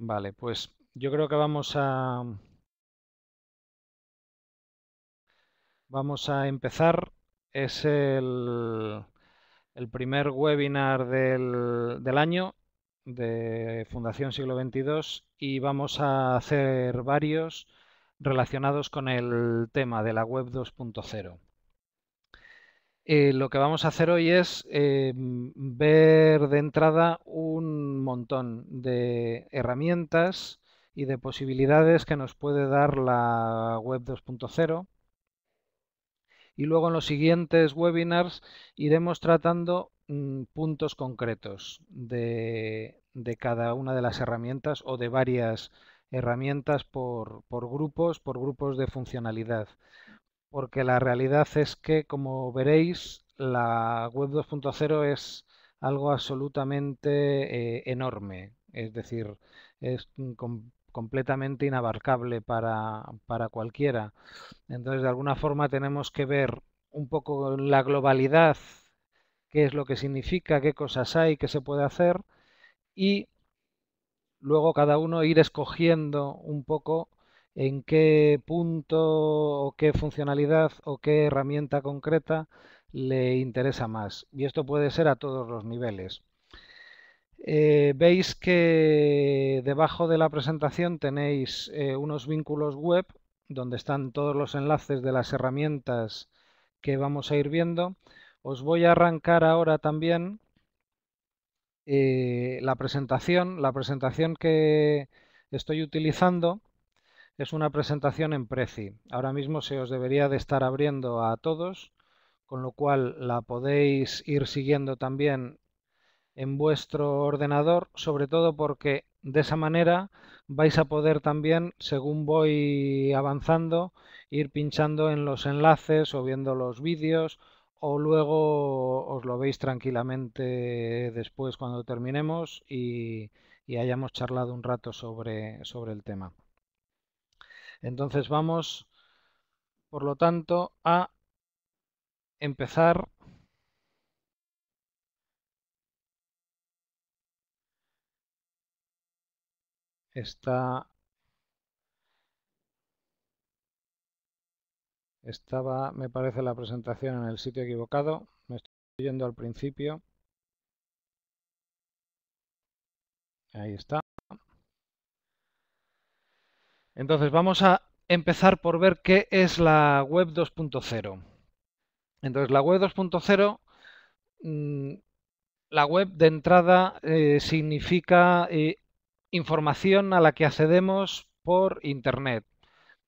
Vale, pues yo creo que vamos a... Vamos a empezar. Es el, primer webinar del, del año de Fundación Siglo XXII y vamos a hacer varios relacionados con el tema de la web 2.0. Eh, lo que vamos a hacer hoy es eh, ver de entrada un montón de herramientas y de posibilidades que nos puede dar la web 2.0. Y luego en los siguientes webinars iremos tratando mm, puntos concretos de, cada una de las herramientas o de varias herramientas por grupos, por grupos de funcionalidad porque la realidad es que, como veréis, la web 2.0 es algo absolutamente eh, enorme, es decir, es completamente inabarcable para, para cualquiera. Entonces, de alguna forma tenemos que ver un poco la globalidad, qué es lo que significa, qué cosas hay, qué se puede hacer y luego cada uno ir escogiendo un poco en qué punto o qué funcionalidad o qué herramienta concreta le interesa más. Y esto puede ser a todos los niveles. Eh, veis que debajo de la presentación tenéis eh, unos vínculos web donde están todos los enlaces de las herramientas que vamos a ir viendo. Os voy a arrancar ahora también eh, la presentación, la presentación que estoy utilizando es una presentación en Prezi. Ahora mismo se os debería de estar abriendo a todos, con lo cual la podéis ir siguiendo también en vuestro ordenador, sobre todo porque de esa manera vais a poder también, según voy avanzando, ir pinchando en los enlaces o viendo los vídeos o luego os lo veis tranquilamente después cuando terminemos y, hayamos charlado un rato sobre, sobre el tema. Entonces vamos, por lo tanto, a empezar Está, estaba, me parece, la presentación en el sitio equivocado. Me estoy yendo al principio. Ahí está. Entonces vamos a empezar por ver qué es la web 2.0. Entonces la web 2.0 mm, la web de entrada eh, significa eh, información a la que accedemos por Internet.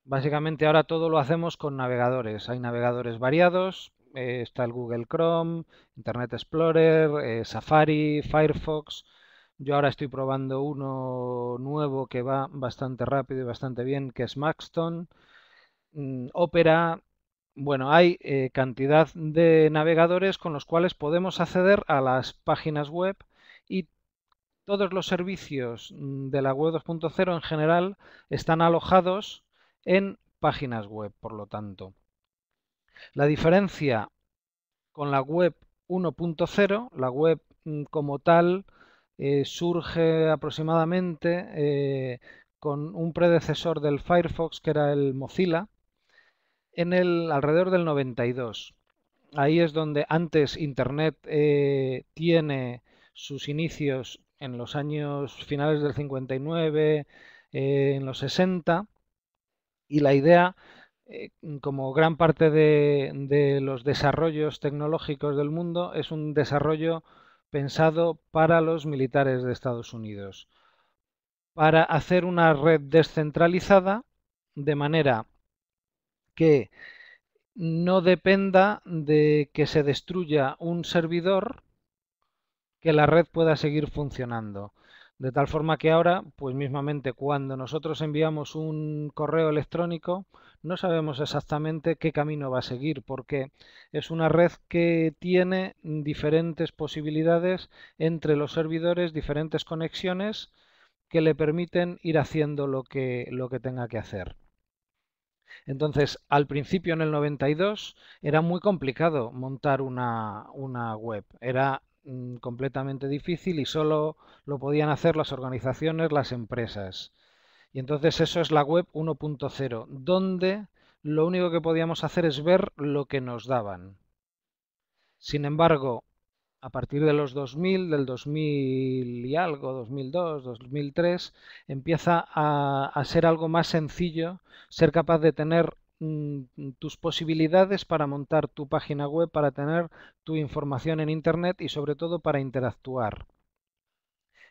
Básicamente ahora todo lo hacemos con navegadores. Hay navegadores variados, eh, está el Google Chrome, Internet Explorer, Safari, Firefox. Yo ahora estoy probando uno nuevo que va bastante rápido y bastante bien, que es Maxton. Opera, mm, bueno, hay eh, cantidad de navegadores con los cuales podemos acceder a las páginas web y todos los servicios mm, de la web 2.0 en general están alojados en páginas web, por lo tanto. La diferencia con la web 1.0, la web mm, como tal eh, surge aproximadamente eh, con un predecesor del Firefox que era el Mozilla en el alrededor del 92. Ahí es donde antes Internet eh, tiene sus inicios en los años finales del 59, en los 60, y la idea como gran parte de, de, los desarrollos tecnológicos del mundo, es un desarrollo pensado para los militares de Estados Unidos, para hacer una red descentralizada de manera que no dependa de que se destruya un servidor, que la red pueda seguir funcionando. De tal forma que ahora, pues mismamente cuando nosotros enviamos un correo electrónico, no sabemos exactamente qué camino va a seguir, porque es una red que tiene diferentes posibilidades entre los servidores, diferentes conexiones que le permiten ir haciendo lo que, lo que tenga que hacer. Entonces, al principio en el 92 era muy complicado montar una, una web. Era Mm, completamente difícil y solo lo podían hacer las organizaciones, las empresas. Y entonces eso es la web 1.0, donde lo único que podíamos hacer es ver lo que nos daban. Sin embargo, a partir de los 2000, del 2000 y algo, 2002, 2003, empieza a, ser algo más sencillo ser capaz de tener Mm, mm, tus posibilidades para montar tu página web, para tener tu información en Internet y sobre todo para interactuar.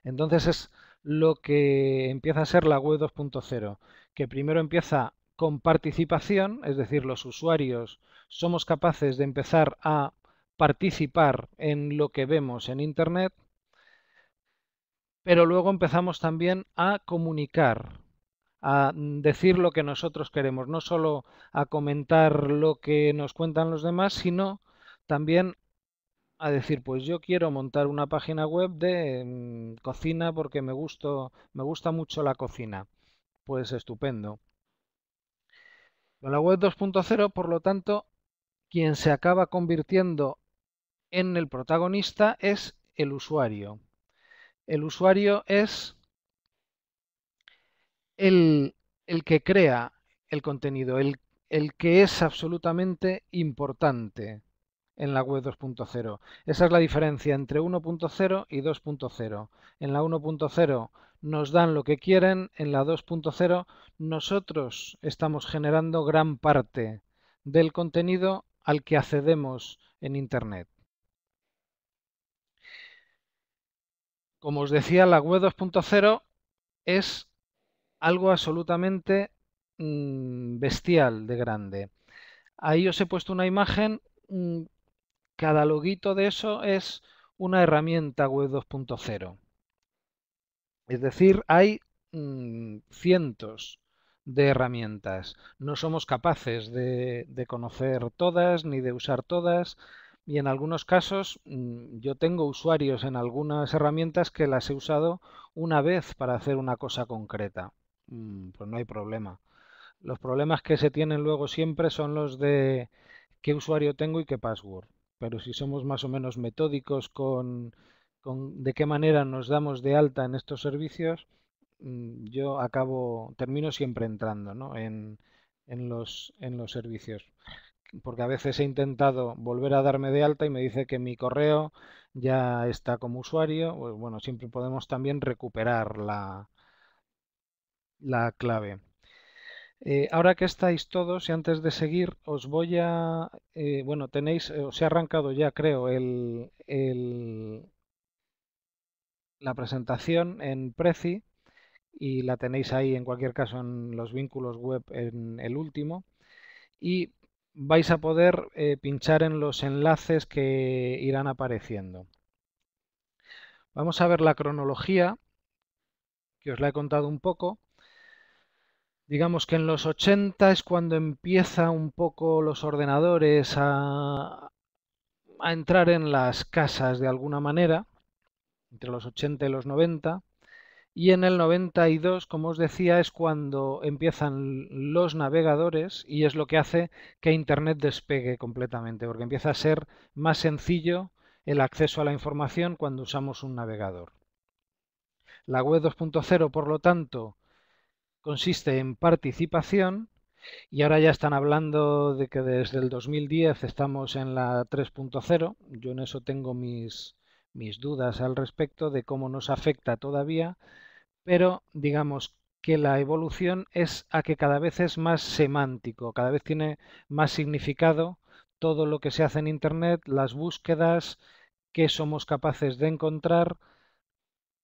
Entonces es lo que empieza a ser la web 2.0, que primero empieza con participación, es decir, los usuarios somos capaces de empezar a participar en lo que vemos en Internet, pero luego empezamos también a comunicar, a mm, decir lo que nosotros queremos, no solo a comentar lo que nos cuentan los demás, sino también a decir, pues yo quiero montar una página web de mm, cocina porque me, me gusta mucho la cocina. Pues estupendo. Con la web 2.0, por lo tanto, quien se acaba convirtiendo en el protagonista es el usuario. El usuario es el, el que crea el contenido, el, el que es absolutamente importante en la web 2.0. Esa es la diferencia entre 1.0 y 2.0. En la 1.0 nos dan lo que quieren, en la 2.0 nosotros estamos generando gran parte del contenido al que accedemos en Internet. Como os decía, la web 2.0 es algo absolutamente mm, bestial de grande. Ahí os he puesto una imagen, mm, cada loguito de eso es una herramienta web 2.0. Es decir, hay mm, cientos de herramientas. No somos capaces de, conocer todas ni de usar todas. Y en algunos casos yo tengo usuarios en algunas herramientas que las he usado una vez para hacer una cosa concreta. Mm, pues no hay problema. Los problemas que se tienen luego siempre son los de qué usuario tengo y qué password. Pero si somos más o menos metódicos con, de qué manera nos damos de alta en estos servicios, mm, yo acabo, termino siempre entrando ¿no? en, los, en los servicios. Porque a veces he intentado volver a darme de alta y me dice que mi correo ya está como usuario. Pues bueno, siempre podemos también recuperar la, la clave. Eh, ahora que estáis todos y antes de seguir, os voy a... Eh, bueno, tenéis, eh, os he arrancado ya creo el, el, la presentación en Prezi y la tenéis ahí en cualquier caso en los vínculos web en el último. Y vais a poder pinchar en los enlaces que irán apareciendo. Vamos a ver la cronología, que os la he contado un poco digamos que en los 80 es cuando empieza un poco los ordenadores a, a entrar en las casas de alguna manera, entre los 80 y los 90. Y en el 92, como os decía, es cuando empiezan los navegadores y es lo que hace que Internet despegue completamente, porque empieza a ser más sencillo el acceso a la información cuando usamos un navegador. La web 2.0, por lo tanto, consiste en participación y ahora ya están hablando de que desde el 2010 estamos en la 3.0. Yo en eso tengo mis, mis dudas al respecto de cómo nos afecta todavía, pero digamos que la evolución es a que cada vez es más semántico, cada vez tiene más significado todo lo que se hace en Internet, las búsquedas, que somos capaces de encontrar.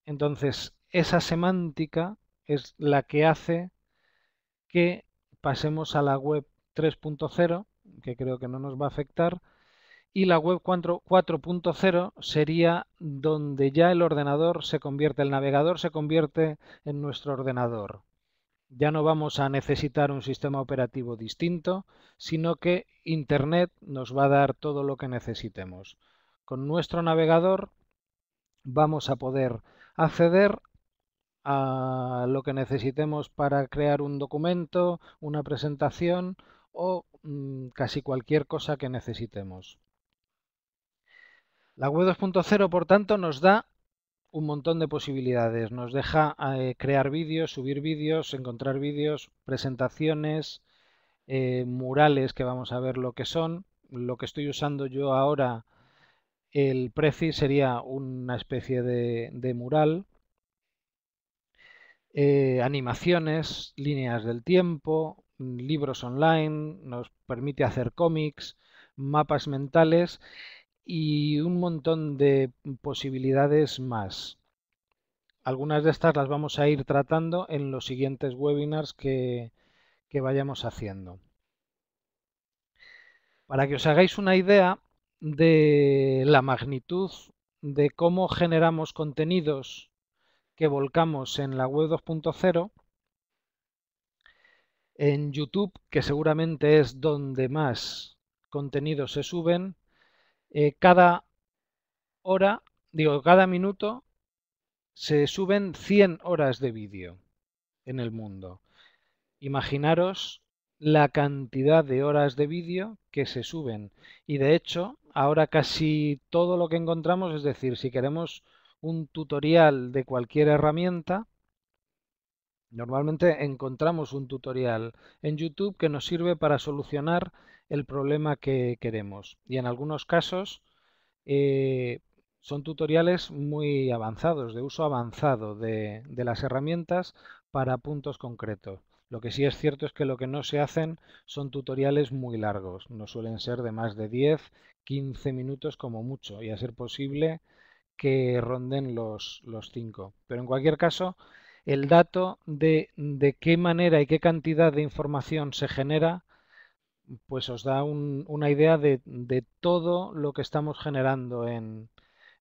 Entonces, esa semántica es la que hace que pasemos a la web 3.0, que creo que no nos va a afectar, y la web 4.0 sería donde ya el ordenador se convierte, el navegador se convierte en nuestro ordenador. Ya no vamos a necesitar un sistema operativo distinto, sino que Internet nos va a dar todo lo que necesitemos. Con nuestro navegador vamos a poder acceder a lo que necesitemos para crear un documento, una presentación o mm, casi cualquier cosa que necesitemos. La web 2.0, por tanto, nos da un montón de posibilidades. Nos deja eh, crear vídeos, subir vídeos, encontrar vídeos, presentaciones, eh, murales que vamos a ver lo que son. Lo que estoy usando yo ahora, el Prezi, sería una especie de mural eh, animaciones, líneas del tiempo, libros online, nos permite hacer cómics, mapas mentales y un montón de posibilidades más. Algunas de estas las vamos a ir tratando en los siguientes webinars que, que vayamos haciendo. Para que os hagáis una idea de la magnitud de cómo generamos contenidos que volcamos en la web 2.0, en YouTube, que seguramente es donde más contenidos se suben, eh, cada hora, digo, cada minuto se suben 100 horas de vídeo en el mundo. Imaginaros la cantidad de horas de vídeo que se suben. Y de hecho, ahora casi todo lo que encontramos, es decir, si queremos un tutorial de cualquier herramienta, normalmente encontramos un tutorial en YouTube que nos sirve para solucionar el problema que queremos. Y en algunos casos eh, son tutoriales muy avanzados, de uso avanzado de, de las herramientas para puntos concretos. Lo que sí es cierto es que lo que no se hacen son tutoriales muy largos, no suelen ser de más de 10, 15 minutos como mucho y a ser posible que ronden los, cinco, Pero en cualquier caso, el dato de, qué manera y qué cantidad de información se genera, pues os da una idea de, todo lo que estamos generando en,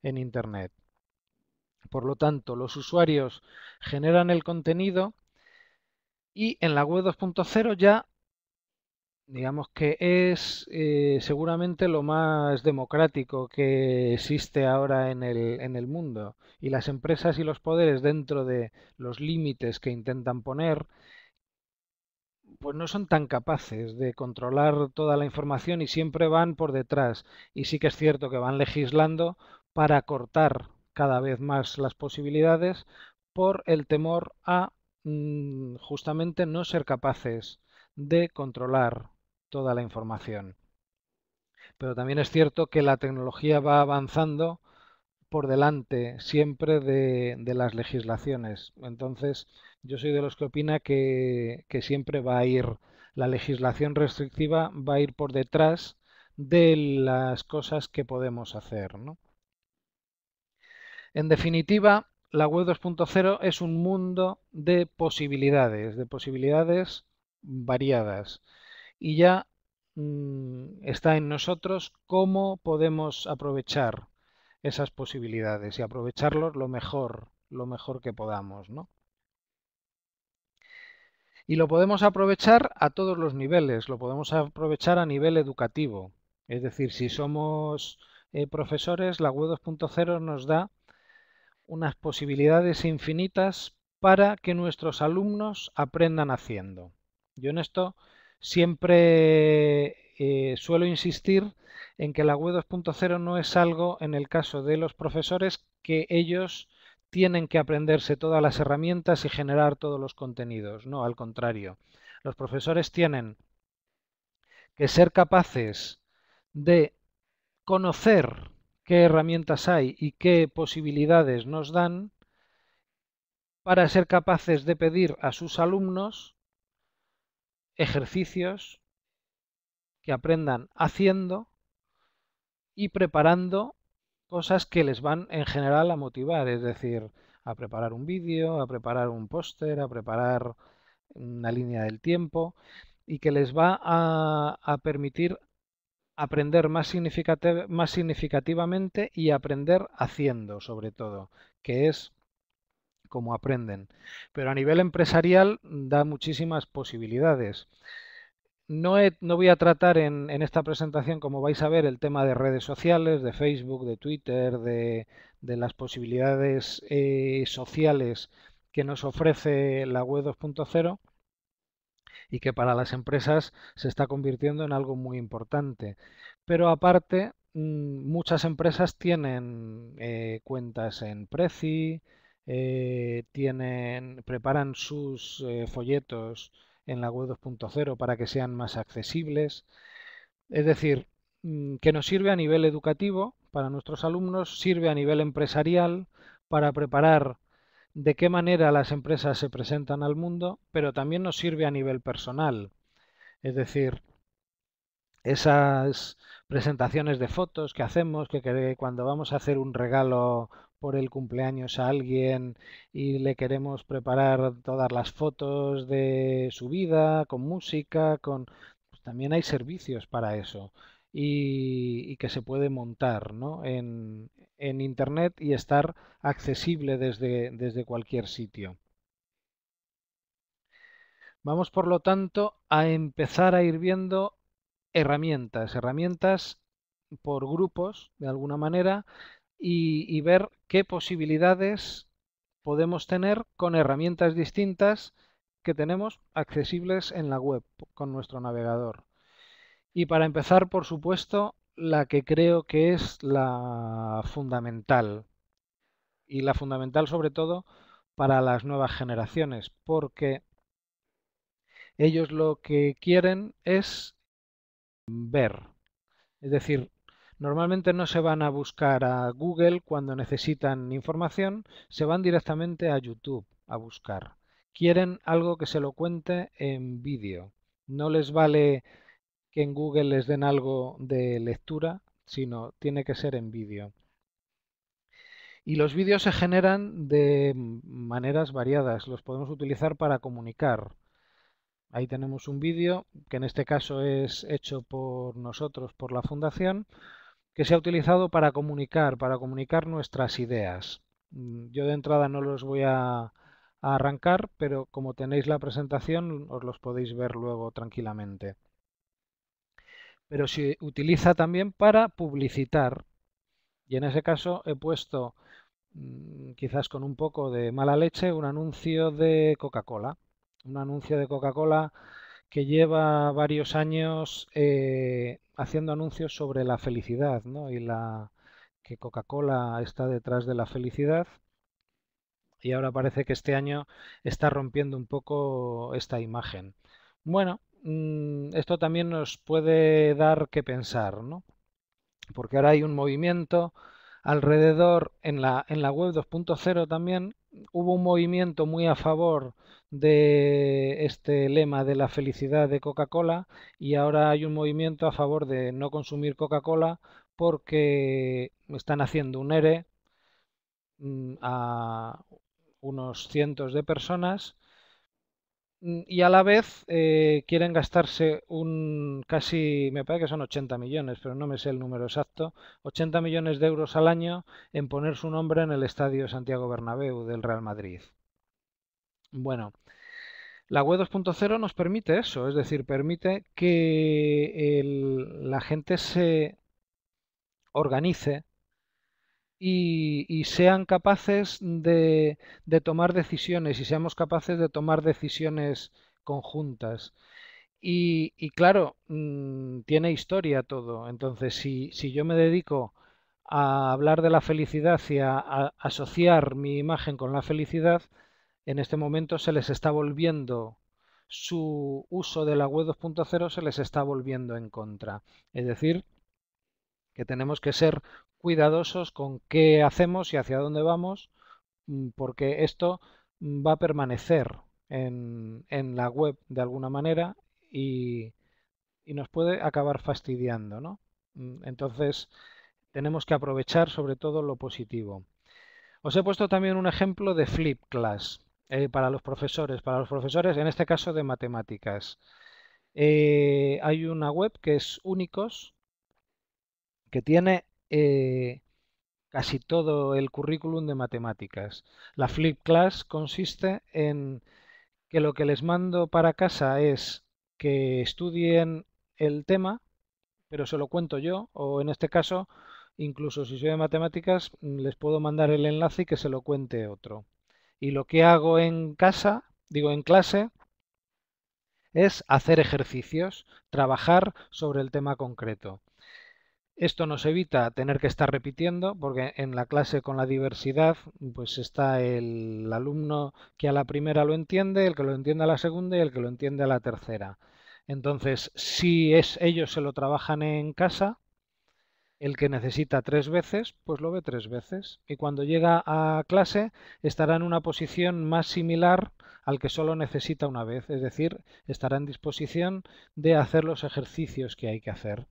en Internet. Por lo tanto, los usuarios generan el contenido y en la web 2.0 ya digamos que es eh, seguramente lo más democrático que existe ahora en el, mundo. Y las empresas y los poderes dentro de los límites que intentan poner, pues no son tan capaces de controlar toda la información y siempre van por detrás. Y sí que es cierto que van legislando para cortar cada vez más las posibilidades por el temor a mm, justamente no ser capaces de controlar toda la información. Pero también es cierto que la tecnología va avanzando por delante siempre de, las legislaciones. Entonces, yo soy de los que opina que, siempre va a ir, la legislación restrictiva va a ir por detrás de las cosas que podemos hacer. En definitiva, la web 2.0 es un mundo de posibilidades, de posibilidades variadas y ya mm, está en nosotros cómo podemos aprovechar esas posibilidades y aprovecharlos lo mejor, lo mejor que podamos. ¿no? Y lo podemos aprovechar a todos los niveles, lo podemos aprovechar a nivel educativo. Es decir, si somos eh, profesores, la web 2.0 nos da unas posibilidades infinitas para que nuestros alumnos aprendan haciendo. Yo en esto siempre eh, suelo insistir en que la web 2.0 no es algo, en el caso de los profesores, que ellos tienen que aprenderse todas las herramientas y generar todos los contenidos. No, al contrario. Los profesores tienen que ser capaces de conocer qué herramientas hay y qué posibilidades nos dan para ser capaces de pedir a sus alumnos ejercicios que aprendan haciendo y preparando cosas que les van en general a motivar, es decir, a preparar un vídeo, a preparar un póster, a preparar una línea del tiempo y que les va a, permitir aprender más significativamente y aprender haciendo sobre todo, que es cómo aprenden. Pero a nivel empresarial mm, da muchísimas posibilidades. No, voy a tratar en, esta presentación, como vais a ver, el tema de redes sociales, de Facebook, de Twitter, de, las posibilidades eh, sociales que nos ofrece la web 2.0 y que para las empresas se está convirtiendo en algo muy importante. Pero aparte, mm, muchas empresas tienen eh, cuentas en Prezi, eh, tienen, preparan sus eh, folletos en la web 2.0 para que sean más accesibles. Es decir, mm, que nos sirve a nivel educativo para nuestros alumnos, sirve a nivel empresarial para preparar de qué manera las empresas se presentan al mundo, pero también nos sirve a nivel personal. Es decir, esas presentaciones de fotos que hacemos, que, que cuando vamos a hacer un regalo por el cumpleaños a alguien y le queremos preparar todas las fotos de su vida, con música, con... Pues también hay servicios para eso y, que se puede montar en, en, Internet y estar accesible desde cualquier sitio. Vamos, por lo tanto, a empezar a ir viendo herramientas, herramientas por grupos, de alguna manera, y, ver qué posibilidades podemos tener con herramientas distintas que tenemos accesibles en la web con nuestro navegador. Y para empezar, por supuesto, la que creo que es la fundamental. Y la fundamental sobre todo para las nuevas generaciones, porque ellos lo que quieren es ver. Es decir, Normalmente no se van a buscar a Google cuando necesitan información, se van directamente a YouTube a buscar. Quieren algo que se lo cuente en vídeo. No les vale que en Google les den algo de lectura, sino tiene que ser en vídeo. Y los vídeos se generan de maneras variadas. Los podemos utilizar para comunicar. Ahí tenemos un vídeo que en este caso es hecho por nosotros, por la fundación, que se ha utilizado para comunicar, para comunicar nuestras ideas. Mm, yo de entrada no los voy a, arrancar, pero como tenéis la presentación os los podéis ver luego tranquilamente. Pero se utiliza también para publicitar y en ese caso he puesto, mm, quizás con un poco de mala leche, un anuncio de Coca-Cola. Un anuncio de Coca-Cola que lleva varios años eh, haciendo anuncios sobre la felicidad, ¿no? Y la que Coca-Cola está detrás de la felicidad. Y ahora parece que este año está rompiendo un poco esta imagen. Bueno, mm, esto también nos puede dar que pensar, ¿no? Porque ahora hay un movimiento alrededor en la, en la web 2.0 también hubo un movimiento muy a favor de este lema de la felicidad de Coca-Cola y ahora hay un movimiento a favor de no consumir Coca-Cola porque están haciendo un ERE mm, a unos cientos de personas Mm, y a la vez eh, quieren gastarse un casi, me parece que son 80 millones, pero no me sé el número exacto, 80 millones de euros al año en poner su nombre en el Estadio Santiago Bernabéu del Real Madrid. Bueno, la web 2.0 nos permite eso, es decir, permite que la gente se organice y, sean capaces de, tomar decisiones y seamos capaces de tomar decisiones conjuntas. Y, claro, mm, tiene historia todo. Entonces, si, yo me dedico a hablar de la felicidad y a, a asociar mi imagen con la felicidad, en este momento se les está volviendo su uso de la web 2.0 se les está volviendo en contra. Es decir, que tenemos que ser cuidadosos con qué hacemos y hacia dónde vamos, mm, porque esto mm, va a permanecer en, la web de alguna manera y, nos puede acabar fastidiando. Mm, entonces, tenemos que aprovechar sobre todo lo positivo. Os he puesto también un ejemplo de Flip Class eh, para los profesores, para los profesores en este caso de matemáticas. Eh, hay una web que es Únicos, que tiene eh, casi todo el currículum de matemáticas. La Flip Class consiste en que lo que les mando para casa es que estudien el tema, pero se lo cuento yo, o en este caso, incluso si soy de matemáticas, mm, les puedo mandar el enlace y que se lo cuente otro. Y lo que hago en casa, digo en clase, es hacer ejercicios, trabajar sobre el tema concreto. Esto nos evita tener que estar repitiendo, porque en la clase con la diversidad, pues está el alumno que a la primera lo entiende, el que lo entiende a la segunda y el que lo entiende a la tercera. Entonces, si es, ellos se lo trabajan en casa, el que necesita tres veces, pues lo ve tres veces. Y cuando llega a clase, estará en una posición más similar al que solo necesita una vez. Es decir, estará en disposición de hacer los ejercicios que hay que hacer.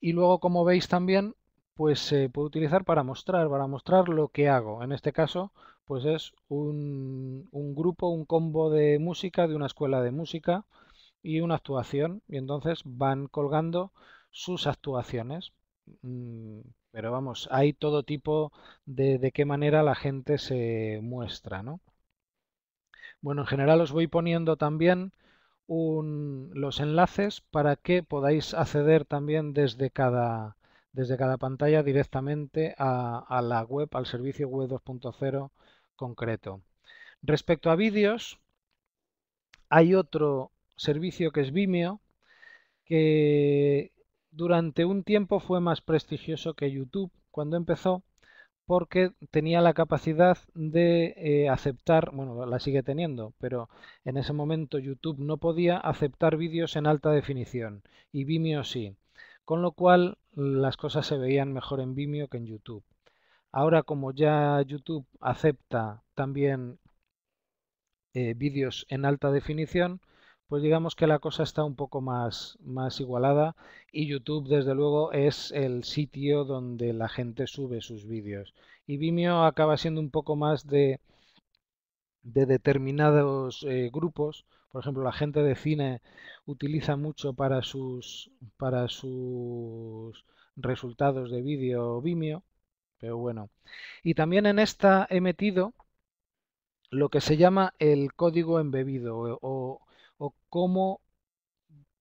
Y luego, como veis también, pues se puede utilizar para mostrar, para mostrar lo que hago. En este caso, pues es un, un grupo, un combo de música de una escuela de música y una actuación. Y entonces van colgando sus actuaciones. Mm, pero vamos, hay todo tipo de, de qué manera la gente se muestra, ¿no? Bueno, en general os voy poniendo también los enlaces para que podáis acceder también desde cada, desde cada pantalla directamente a, a la web, al servicio web 2.0 concreto. Respecto a vídeos, hay otro servicio que es Vimeo, que durante un tiempo fue más prestigioso que YouTube cuando empezó, porque tenía la capacidad de eh, aceptar, bueno, la sigue teniendo, pero en ese momento YouTube no podía aceptar vídeos en alta definición y Vimeo sí, con lo cual las cosas se veían mejor en Vimeo que en YouTube. Ahora como ya YouTube acepta también eh, vídeos en alta definición, pues digamos que la cosa está un poco más, más igualada y YouTube desde luego es el sitio donde la gente sube sus vídeos. Y Vimeo acaba siendo un poco más de, de determinados eh, grupos. Por ejemplo, la gente de cine utiliza mucho para sus, para sus resultados de vídeo Vimeo. Pero bueno. Y también en esta he metido lo que se llama el código embebido o, o cómo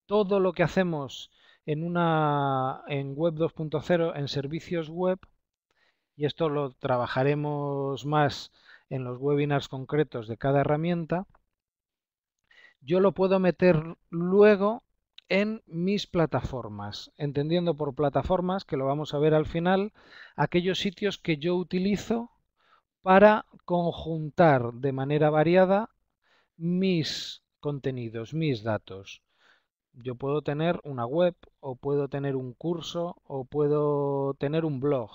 todo lo que hacemos en una en web 2.0 en servicios web y esto lo trabajaremos más en los webinars concretos de cada herramienta yo lo puedo meter luego en mis plataformas, entendiendo por plataformas, que lo vamos a ver al final, aquellos sitios que yo utilizo para conjuntar de manera variada mis contenidos, mis datos. Yo puedo tener una web o puedo tener un curso o puedo tener un blog.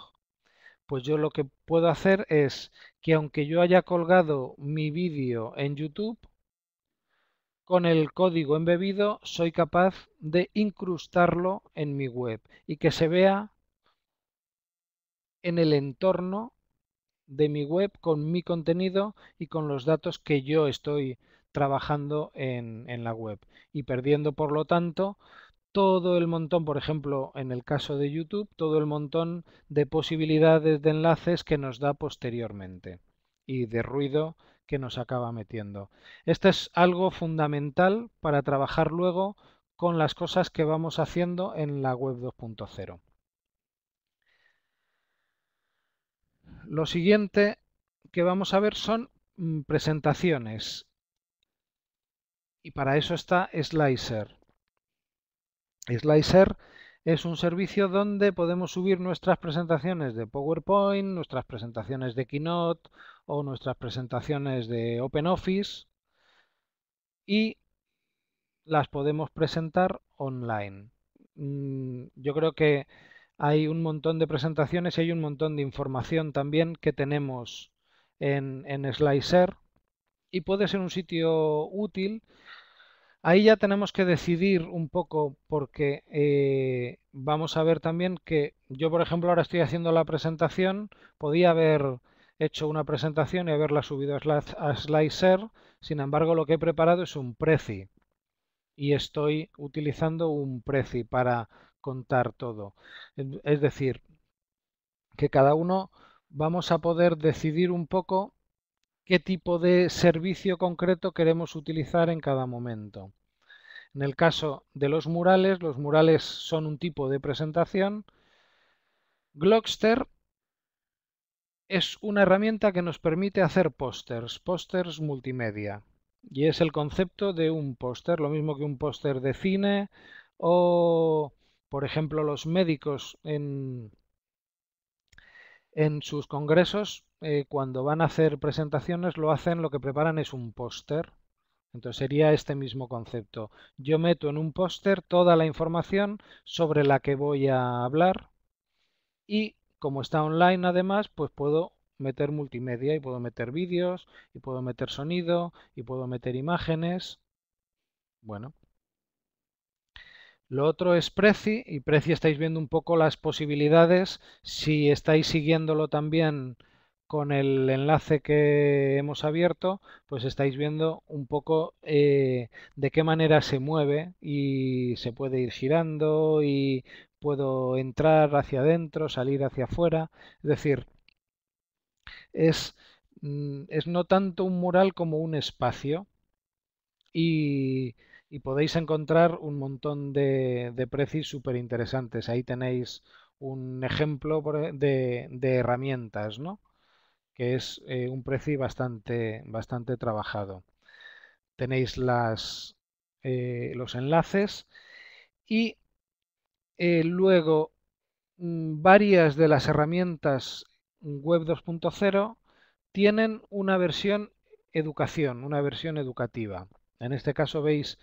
Pues yo lo que puedo hacer es que aunque yo haya colgado mi vídeo en YouTube, con el código embebido soy capaz de incrustarlo en mi web y que se vea en el entorno de mi web con mi contenido y con los datos que yo estoy trabajando en, la web y perdiendo, por lo tanto, todo el montón, por ejemplo, en el caso de YouTube, todo el montón de posibilidades de enlaces que nos da posteriormente y de ruido que nos acaba metiendo. Esto es algo fundamental para trabajar luego con las cosas que vamos haciendo en la web 2.0. Lo siguiente que vamos a ver son mm, presentaciones y para eso está Slicer. Slicer es un servicio donde podemos subir nuestras presentaciones de PowerPoint, nuestras presentaciones de Keynote o nuestras presentaciones de OpenOffice y las podemos presentar online. Mm, yo creo que hay un montón de presentaciones y hay un montón de información también que tenemos en, en Slicer y puede ser un sitio útil. Ahí ya tenemos que decidir un poco porque eh, vamos a ver también que yo, por ejemplo, ahora estoy haciendo la presentación, podía haber hecho una presentación y haberla subido a Slicer, sin embargo lo que he preparado es un Prezi y estoy utilizando un Prezi para contar todo. Es decir, que cada uno vamos a poder decidir un poco qué tipo de servicio concreto queremos utilizar en cada momento. En el caso de los murales, los murales son un tipo de presentación. Glockster es una herramienta que nos permite hacer pósters, pósters multimedia. Y es el concepto de un póster, lo mismo que un póster de cine o, por ejemplo, los médicos en, en sus congresos eh, cuando van a hacer presentaciones lo hacen, lo que preparan es un póster. Entonces sería este mismo concepto. Yo meto en un póster toda la información sobre la que voy a hablar y como está online además, pues puedo meter multimedia y puedo meter vídeos y puedo meter sonido y puedo meter imágenes. Bueno. Lo otro es Prezi y Prezi estáis viendo un poco las posibilidades. Si estáis siguiéndolo también con el enlace que hemos abierto, pues estáis viendo un poco eh, de qué manera se mueve y se puede ir girando y puedo entrar hacia adentro, salir hacia afuera. Es decir, es, mm, no tanto un mural como un espacio y, podéis encontrar un montón de, precios súper interesantes. Ahí tenéis un ejemplo e, de, de herramientas, ¿no? que es eh, un precio bastante, bastante trabajado. Tenéis eh, los enlaces y eh, luego mm, varias de las herramientas web 2.0 tienen una versión educación, una versión educativa. En este caso veis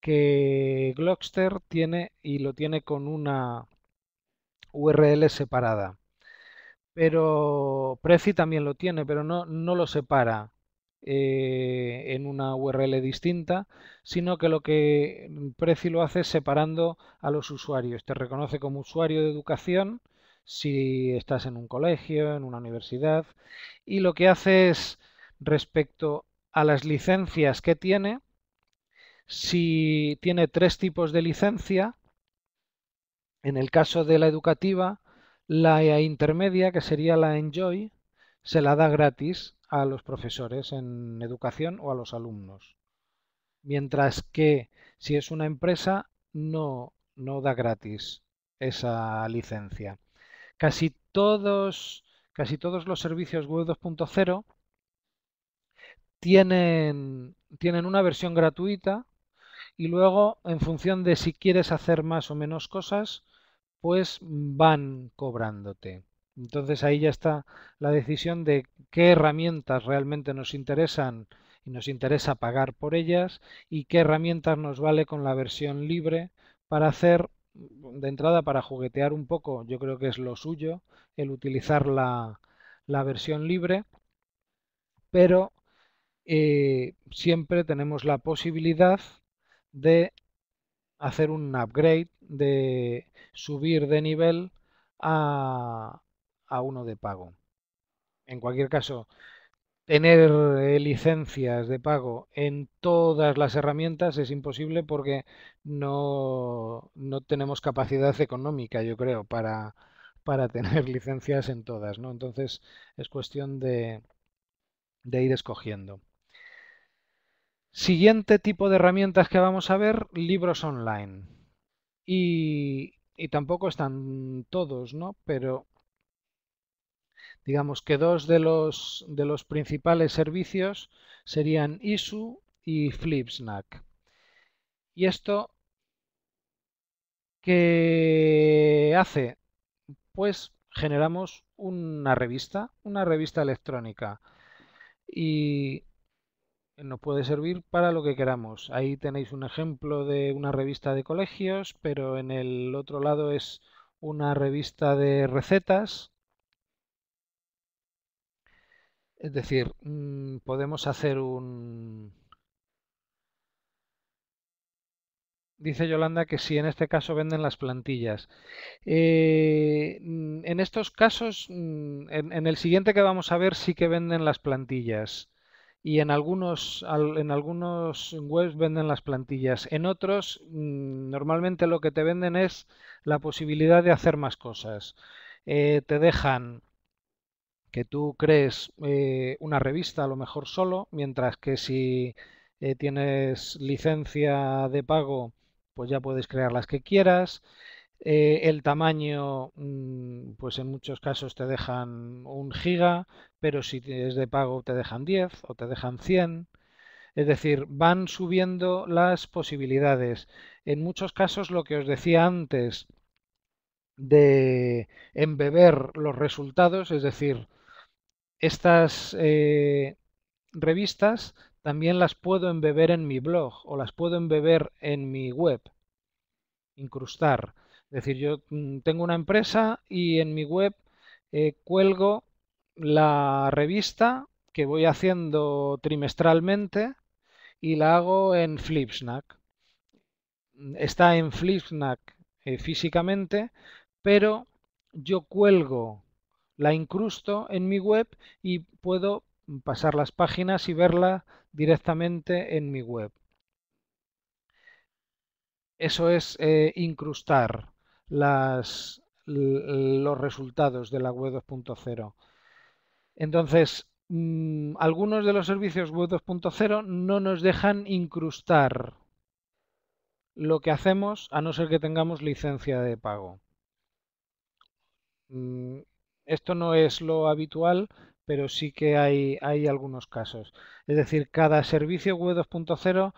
que Glockster tiene y lo tiene con una URL separada. Pero Prezi también lo tiene, pero no, lo separa eh, en una URL distinta, sino que lo que Prezi lo hace es separando a los usuarios. Te reconoce como usuario de educación si estás en un colegio, en una universidad, y lo que hace es respecto a las licencias que tiene, si tiene tres tipos de licencia, en el caso de la educativa, la intermedia, que sería la Enjoy, se la da gratis a los profesores en educación o a los alumnos. Mientras que si es una empresa, no, no da gratis esa licencia. Casi todos, casi todos los servicios Web 2.0 tienen una versión gratuita y luego, en función de si quieres hacer más o menos cosas, pues van cobrándote. Entonces ahí ya está la decisión de qué herramientas realmente nos interesan y nos interesa pagar por ellas y qué herramientas nos vale con la versión libre para hacer mm, de entrada para juguetear un poco, yo creo que es lo suyo el utilizar la, versión libre, pero eh, siempre tenemos la posibilidad de hacer un upgrade de subir de nivel a, uno de pago. En cualquier caso, tener eh, licencias de pago en todas las herramientas es imposible porque no, tenemos capacidad económica, yo creo, para, tener licencias en todas. ¿no? Entonces es cuestión de ir escogiendo. Siguiente tipo de herramientas que vamos a ver, libros online y, tampoco están todos, ¿no? Pero digamos que dos de los, de los principales servicios serían ISU y FlipSnack. ¿Y esto qué hace? Pues generamos una revista, una revista electrónica. Y eh, nos puede servir para lo que queramos. Ahí tenéis un ejemplo de una revista de colegios, pero en el otro lado es una revista de recetas. Es decir, mm, podemos hacer un... Dice Yolanda que si en este caso venden las plantillas. Eh, mm, en estos casos, mm, en el siguiente que vamos a ver sí que venden las plantillas y en algunos, en algunos webs venden las plantillas. En otros, mm, normalmente lo que te venden es la posibilidad de hacer más cosas. Eh, te dejan que tú crees eh, una revista a lo mejor solo, mientras que si eh, tienes licencia de pago, pues ya puedes crear las que quieras. Eh, el tamaño, mm, pues en muchos casos te dejan un giga, pero si es de pago te dejan 10 o te dejan 100. Es decir, van subiendo las posibilidades. En muchos casos lo que os decía antes de embeber los resultados, es decir, estas eh, revistas también las puedo embeber en mi blog o las puedo embeber en mi web, incrustar. Es decir, yo mm, tengo una empresa y en mi web eh, cuelgo la revista que voy haciendo trimestralmente y la hago en Flipsnack. Está en Flipsnack eh, físicamente, pero yo cuelgo, la incrusto en mi web y puedo pasar las páginas y verla directamente en mi web. Eso es eh, incrustar las, los resultados de la web 2.0. Entonces, mm, algunos de los servicios web 2.0 no nos dejan incrustar lo que hacemos a no ser que tengamos licencia de pago. Mm, esto no es lo habitual, pero sí que hay, hay algunos casos. Es decir, cada servicio web 2.0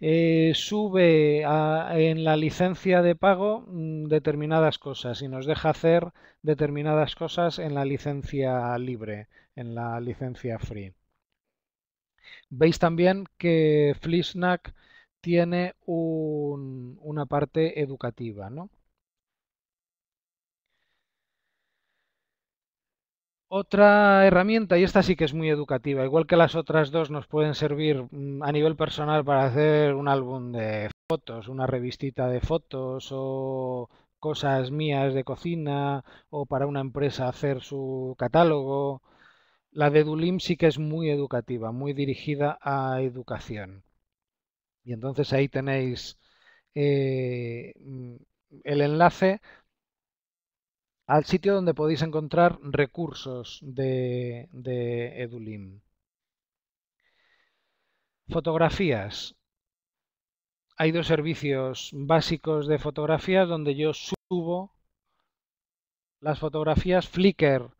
eh, sube en la licencia de pago mm, determinadas cosas y nos deja hacer determinadas cosas en la licencia libre, en la licencia free. Veis también que Flisnack tiene una parte educativa, ¿no? Otra herramienta, y esta sí que es muy educativa, igual que las otras dos nos pueden servir mm, a nivel personal para hacer un álbum de fotos, una revistita de fotos o cosas mías de cocina o para una empresa hacer su catálogo. La de Dulim sí que es muy educativa, muy dirigida a educación. Y entonces ahí tenéis eh, mm, el enlace al sitio donde podéis encontrar recursos de, de Edulim. Fotografías. Hay dos servicios básicos de fotografías donde yo subo las fotografías. Flickr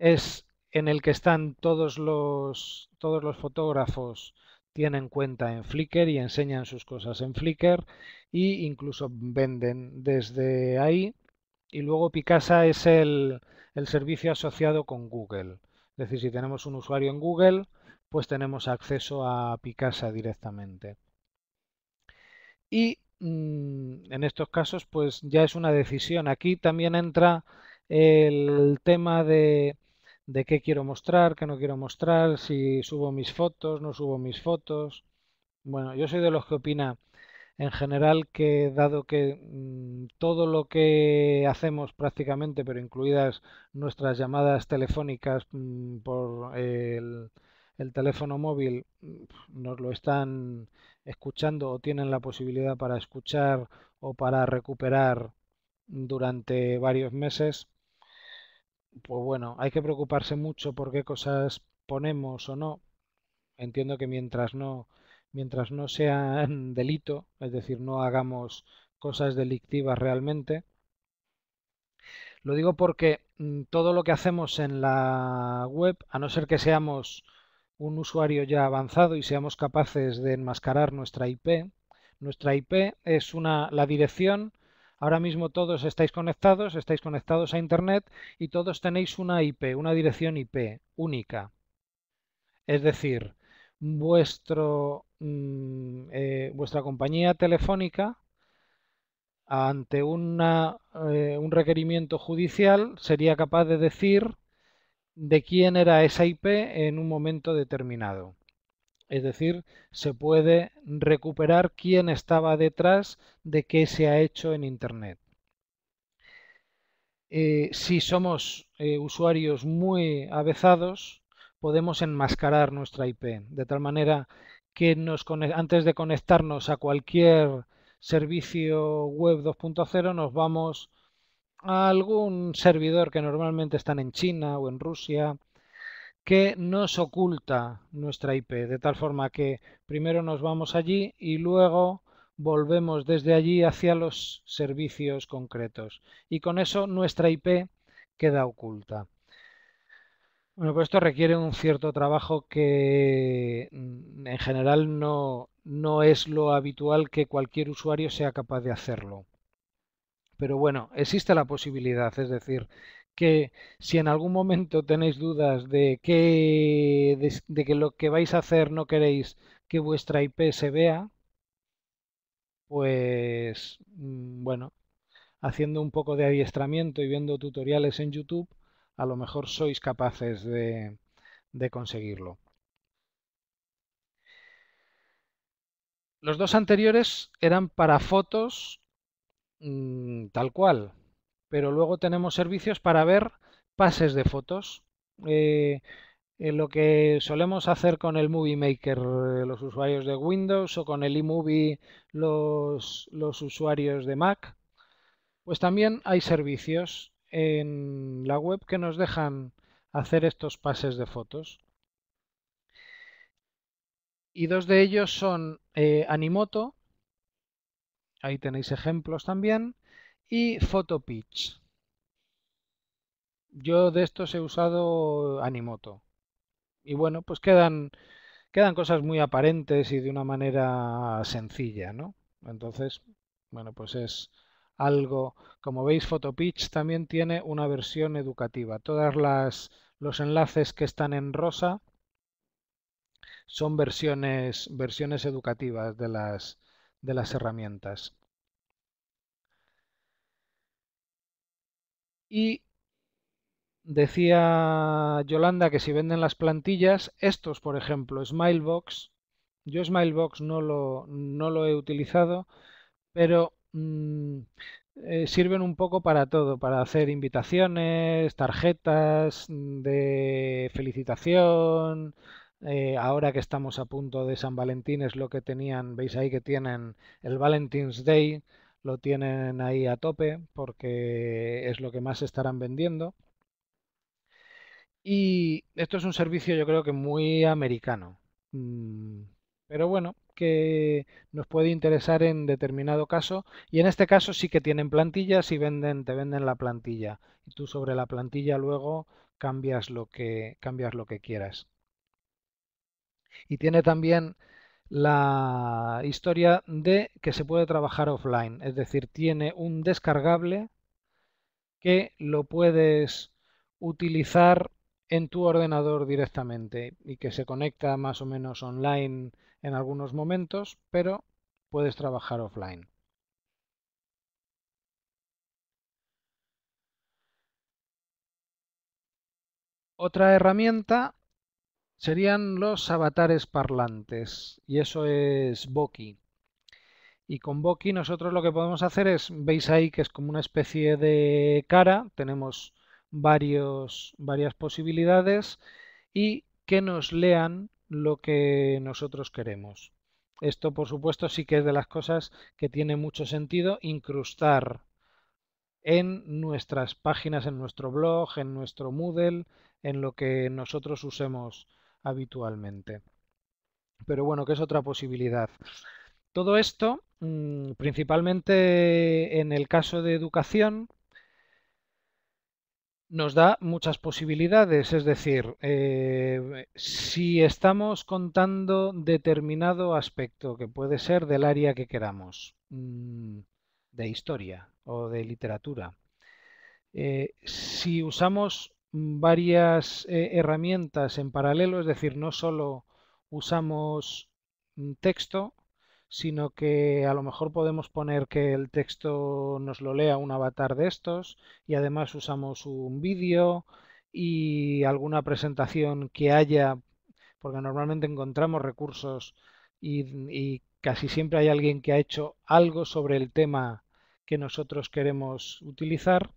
es en el que están todos los, todos los fotógrafos tienen cuenta en Flickr y enseñan sus cosas en Flickr e incluso venden desde ahí. Y luego Picasa es el, servicio asociado con Google. Es decir, si tenemos un usuario en Google, pues tenemos acceso a Picasa directamente. Y mm, en estos casos, pues ya es una decisión. Aquí también entra el tema de, de qué quiero mostrar, qué no quiero mostrar, si subo mis fotos, no subo mis fotos. Bueno, yo soy de los que opina en general que dado que mm, todo lo que hacemos prácticamente, pero incluidas nuestras llamadas telefónicas mm, por el, teléfono móvil, mm, nos lo están escuchando o tienen la posibilidad para escuchar o para recuperar durante varios meses, pues bueno, hay que preocuparse mucho por qué cosas ponemos o no. Entiendo que mientras no mientras no sea delito, es decir, no hagamos cosas delictivas realmente. Lo digo porque mm, todo lo que hacemos en la web, a no ser que seamos un usuario ya avanzado y seamos capaces de enmascarar nuestra IP, nuestra IP es la dirección, ahora mismo todos estáis conectados, estáis conectados a Internet y todos tenéis una IP, una dirección IP única. Es decir, vuestro Mm, eh, vuestra compañía telefónica ante eh, un requerimiento judicial sería capaz de decir de quién era esa IP en un momento determinado. Es decir, se puede recuperar quién estaba detrás de qué se ha hecho en Internet. Eh, si somos usuarios muy avezados, podemos enmascarar nuestra IP, de tal manera que antes de conectarnos a cualquier servicio web 2.0 nos vamos a algún servidor que normalmente están en China o en Rusia que nos oculta nuestra IP, de tal forma que primero nos vamos allí y luego volvemos desde allí hacia los servicios concretos. Y con eso nuestra IP queda oculta. Bueno, pues esto requiere un cierto trabajo que mm, en general no, es lo habitual que cualquier usuario sea capaz de hacerlo. Pero bueno, existe la posibilidad, es decir, que si en algún momento tenéis dudas de de que lo que vais a hacer no queréis que vuestra IP se vea, pues mm, bueno, haciendo un poco de adiestramiento y viendo tutoriales en YouTube, a lo mejor sois capaces de, conseguirlo. Los dos anteriores eran para fotos mm, tal cual, pero luego tenemos servicios para ver pases de fotos. Eh, eh, lo que solemos hacer con el Movie Maker eh, los usuarios de Windows o con el iMovie los usuarios de Mac, pues también hay servicios en la web que nos dejan hacer estos pases de fotos. Y dos de ellos son eh, Animoto, ahí tenéis ejemplos también, y Photopitch. Yo de estos he usado Animoto. Y bueno, pues quedan, quedan cosas muy aparentes y de una manera sencilla, ¿no? Entonces, bueno, pues es, algo. Como veis, Photopitch también tiene una versión educativa. Todas las los enlaces que están en rosa son versiones, versiones educativas de las, de las herramientas. Y decía Yolanda que si venden las plantillas, estos, por ejemplo, Smilebox, yo Smilebox no lo, no lo he utilizado, pero Mm, eh, sirven un poco para todo, para hacer invitaciones, tarjetas mm, de felicitación. Eh, ahora que estamos a punto de San Valentín es lo que tenían, veis ahí que tienen el Valentine's Day, lo tienen ahí a tope porque es lo que más estarán vendiendo. Y esto es un servicio yo creo que muy americano. Mm, pero bueno, que nos puede interesar en determinado caso. Y en este caso sí que tienen plantillas y venden, te venden la plantilla. Y tú sobre la plantilla luego cambias lo que, cambias lo que quieras. Y tiene también la historia de que se puede trabajar offline, es decir, tiene un descargable que lo puedes utilizar en tu ordenador directamente y que se conecta más o menos online en algunos momentos, pero puedes trabajar offline. Otra herramienta serían los avatares parlantes y eso es Boki. Y con Boki nosotros lo que podemos hacer es, veis ahí que es como una especie de cara, tenemos varios, varias posibilidades y que nos lean lo que nosotros queremos. Esto, por supuesto, sí que es de las cosas que tiene mucho sentido incrustar en nuestras páginas, en nuestro blog, en nuestro Moodle, en lo que nosotros usemos habitualmente. Pero bueno, que es otra posibilidad. Todo esto, mm, principalmente en el caso de educación, nos da muchas posibilidades, es decir, eh, si estamos contando determinado aspecto que puede ser del área que queramos, mm, de historia o de literatura, eh, si usamos varias eh, herramientas en paralelo, es decir, no solo usamos mm, texto, sino que a lo mejor podemos poner que el texto nos lo lea un avatar de estos y además usamos un vídeo y alguna presentación que haya, porque normalmente encontramos recursos y, casi siempre hay alguien que ha hecho algo sobre el tema que nosotros queremos utilizar.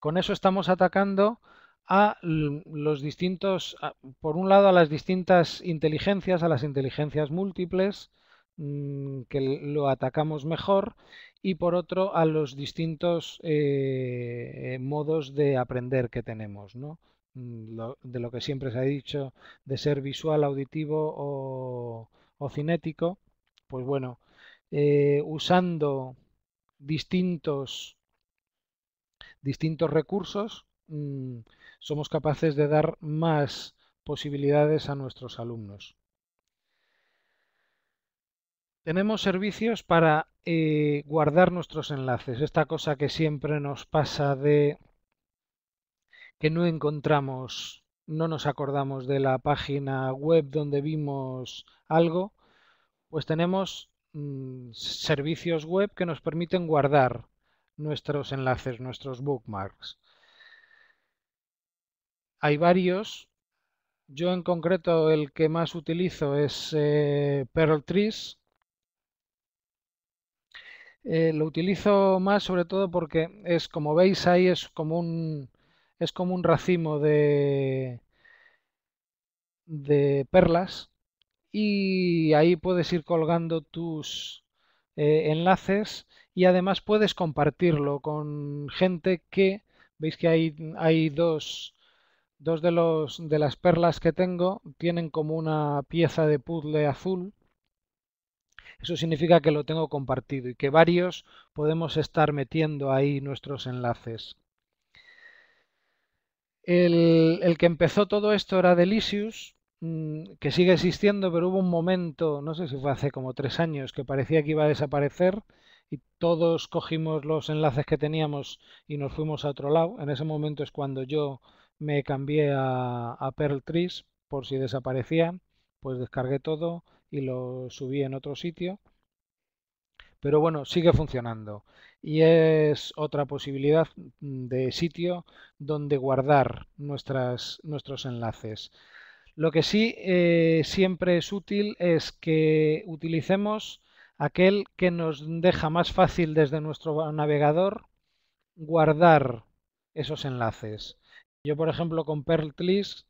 Con eso estamos atacando a los distintos, por un lado a las distintas inteligencias, a las inteligencias múltiples, Mm, que lo atacamos mejor y por otro a los distintos eh, modos de aprender que tenemos, mm, de lo que siempre se ha dicho de ser visual, auditivo o, cinético, pues bueno, eh, usando distintos, distintos recursos mm, somos capaces de dar más posibilidades a nuestros alumnos. Tenemos servicios para eh, guardar nuestros enlaces. Esta cosa que siempre nos pasa de que no encontramos, no nos acordamos de la página web donde vimos algo, pues tenemos mm, servicios web que nos permiten guardar nuestros enlaces, nuestros bookmarks. Hay varios. Yo en concreto el que más utilizo es eh, eh, lo utilizo más sobre todo porque es, como veis ahí, es como un, es como un racimo de, de perlas y ahí puedes ir colgando tus eh, enlaces y además puedes compartirlo con gente que, veis que hay, hay dos, dos de, los, de las perlas que tengo, tienen como una pieza de puzzle azul eso significa que lo tengo compartido y que varios podemos estar metiendo ahí nuestros enlaces. El, que empezó todo esto era Delicious, mm, que sigue existiendo, pero hubo un momento, no sé si fue hace como tres años, que parecía que iba a desaparecer y todos cogimos los enlaces que teníamos y nos fuimos a otro lado. En ese momento es cuando yo me cambié a, a por si desaparecía, pues descargué todo, y lo subí en otro sitio. Pero bueno, sigue funcionando. Y es otra posibilidad mm, de sitio donde guardar nuestras, nuestros enlaces. Lo que sí eh, siempre es útil es que utilicemos aquel que nos deja más fácil desde nuestro navegador guardar esos enlaces. Yo, por ejemplo, con PerlTlist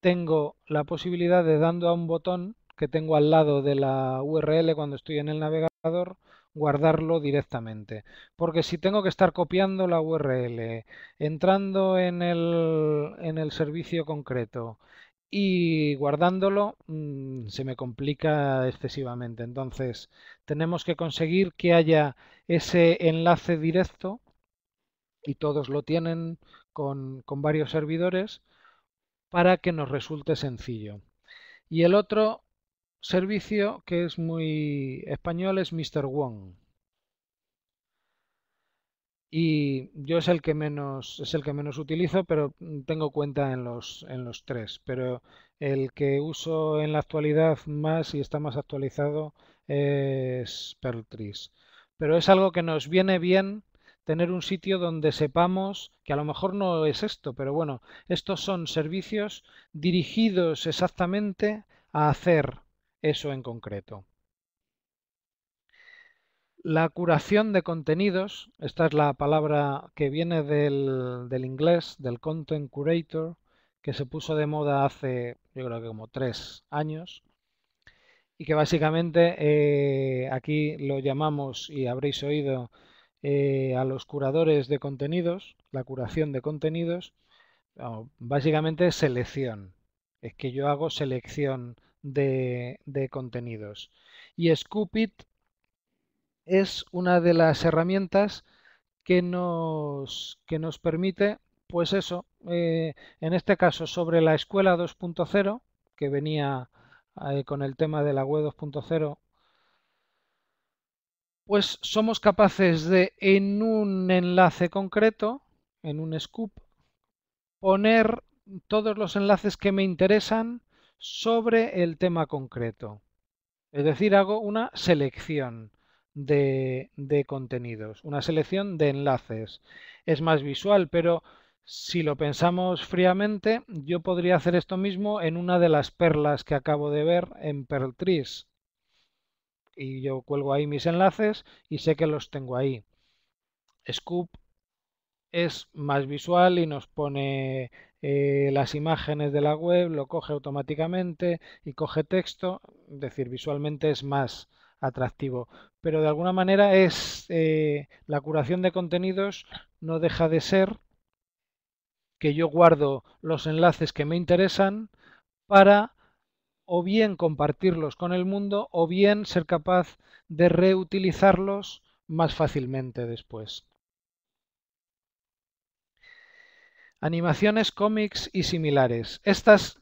tengo la posibilidad de dando a un botón que tengo al lado de la URL cuando estoy en el navegador, guardarlo directamente. Porque si tengo que estar copiando la URL, entrando en el, en el servicio concreto y guardándolo, mm, se me complica excesivamente. Entonces, tenemos que conseguir que haya ese enlace directo y todos lo tienen con, con varios servidores para que nos resulte sencillo. Y el otro servicio que es muy español es Mr. One. Y yo es el que menos es el que menos utilizo, pero tengo cuenta en los en los tres. Pero el que uso en la actualidad más y está más actualizado es Perltris. Pero es algo que nos viene bien tener un sitio donde sepamos que a lo mejor no es esto, pero bueno, estos son servicios dirigidos exactamente a hacer eso en concreto. La curación de contenidos, esta es la palabra que viene del, inglés, del content curator, que se puso de moda hace yo creo que como tres años y que básicamente eh, aquí lo llamamos y habréis oído eh, a los curadores de contenidos, la curación de contenidos, básicamente selección. Es que yo hago selección de, contenidos. Y Scoopit es una de las herramientas que nos, que nos permite, pues eso, eh, en este caso sobre la escuela 2.0, que venía eh, con el tema de la web 2.0, pues somos capaces de en un enlace concreto, en un scoop, poner todos los enlaces que me interesan sobre el tema concreto. Es decir, hago una selección de, contenidos, una selección de enlaces. Es más visual, pero si lo pensamos fríamente, yo podría hacer esto mismo en una de las perlas que acabo de ver en Perltris. Y yo cuelgo ahí mis enlaces y sé que los tengo ahí. Scoop es más visual y nos pone eh, las imágenes de la web, lo coge automáticamente y coge texto, es decir, visualmente es más atractivo. Pero de alguna manera es eh, la curación de contenidos no deja de ser que yo guardo los enlaces que me interesan para o bien compartirlos con el mundo o bien ser capaz de reutilizarlos más fácilmente después. Animaciones, cómics y similares. Estas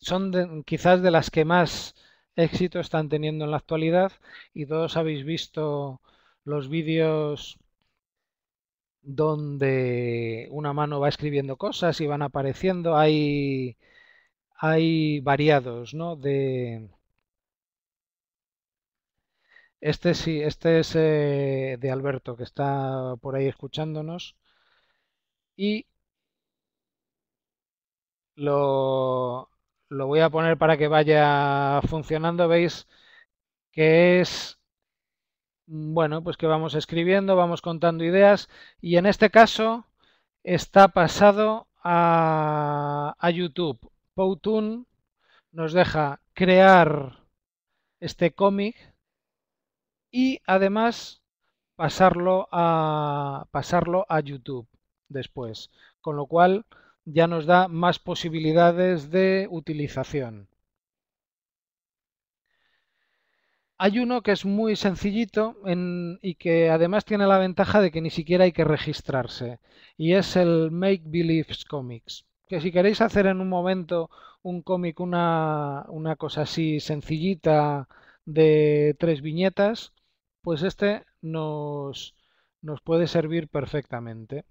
son quizás de las que más éxito están teniendo en la actualidad y todos habéis visto los vídeos donde una mano va escribiendo cosas y van apareciendo. Hay, hay variados, ¿no? De... Este sí, este es eh, de Alberto, que está por ahí escuchándonos. Y lo, voy a poner para que vaya funcionando. Veis que es, mm, bueno, pues que vamos escribiendo, vamos contando ideas y en este caso está pasado a, YouTube. Powtoon nos deja crear este cómic y además pasarlo a, pasarlo a YouTube después. Con lo cual ya nos da más posibilidades de utilización. Hay uno que es muy sencillito y que además tiene la ventaja de que ni siquiera hay que registrarse, y es el Make Believes Comics. Que si queréis hacer en un momento un cómic, una, cosa así sencillita de tres viñetas, pues este nos, nos puede servir perfectamente.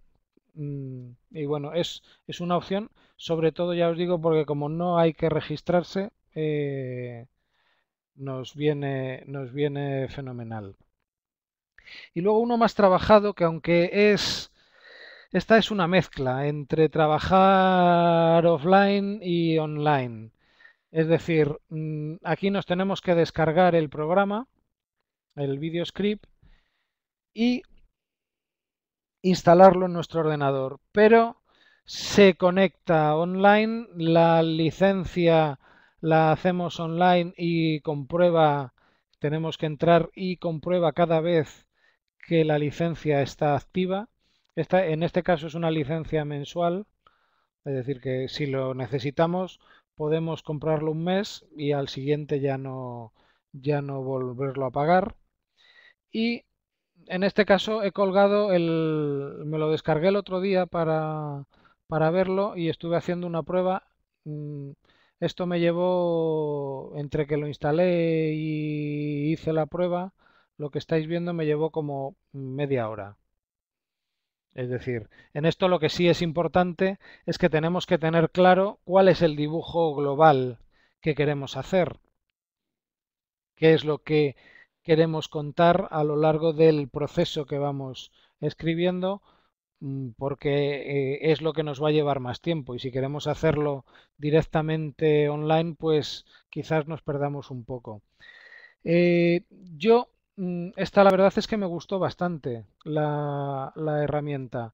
Mm, y bueno, es, es una opción, sobre todo ya os digo, porque como no hay que registrarse, eh, nos, viene, nos viene fenomenal. Y luego uno más trabajado, que aunque es... Esta es una mezcla entre trabajar offline y online. Es decir, mm, aquí nos tenemos que descargar el programa, el video script, y instalarlo en nuestro ordenador, pero se conecta online, la licencia la hacemos online y comprueba, tenemos que entrar y comprueba cada vez que la licencia está activa. Está en este caso es una licencia mensual, es decir, que si lo necesitamos podemos comprarlo un mes y al siguiente ya no, ya no volverlo a pagar. Y en este caso he colgado el... Me lo descargué el otro día para, verlo y estuve haciendo una prueba. Mm, esto me llevó, entre que lo instalé y hice la prueba, lo que estáis viendo me llevó como media hora. Es decir, en esto lo que sí es importante es que tenemos que tener claro cuál es el dibujo global que queremos hacer. ¿Qué es lo que queremos contar a lo largo del proceso que vamos escribiendo mm, porque eh, es lo que nos va a llevar más tiempo y si queremos hacerlo directamente online pues quizás nos perdamos un poco. Eh, yo, mm, esta la verdad es que me gustó bastante la, herramienta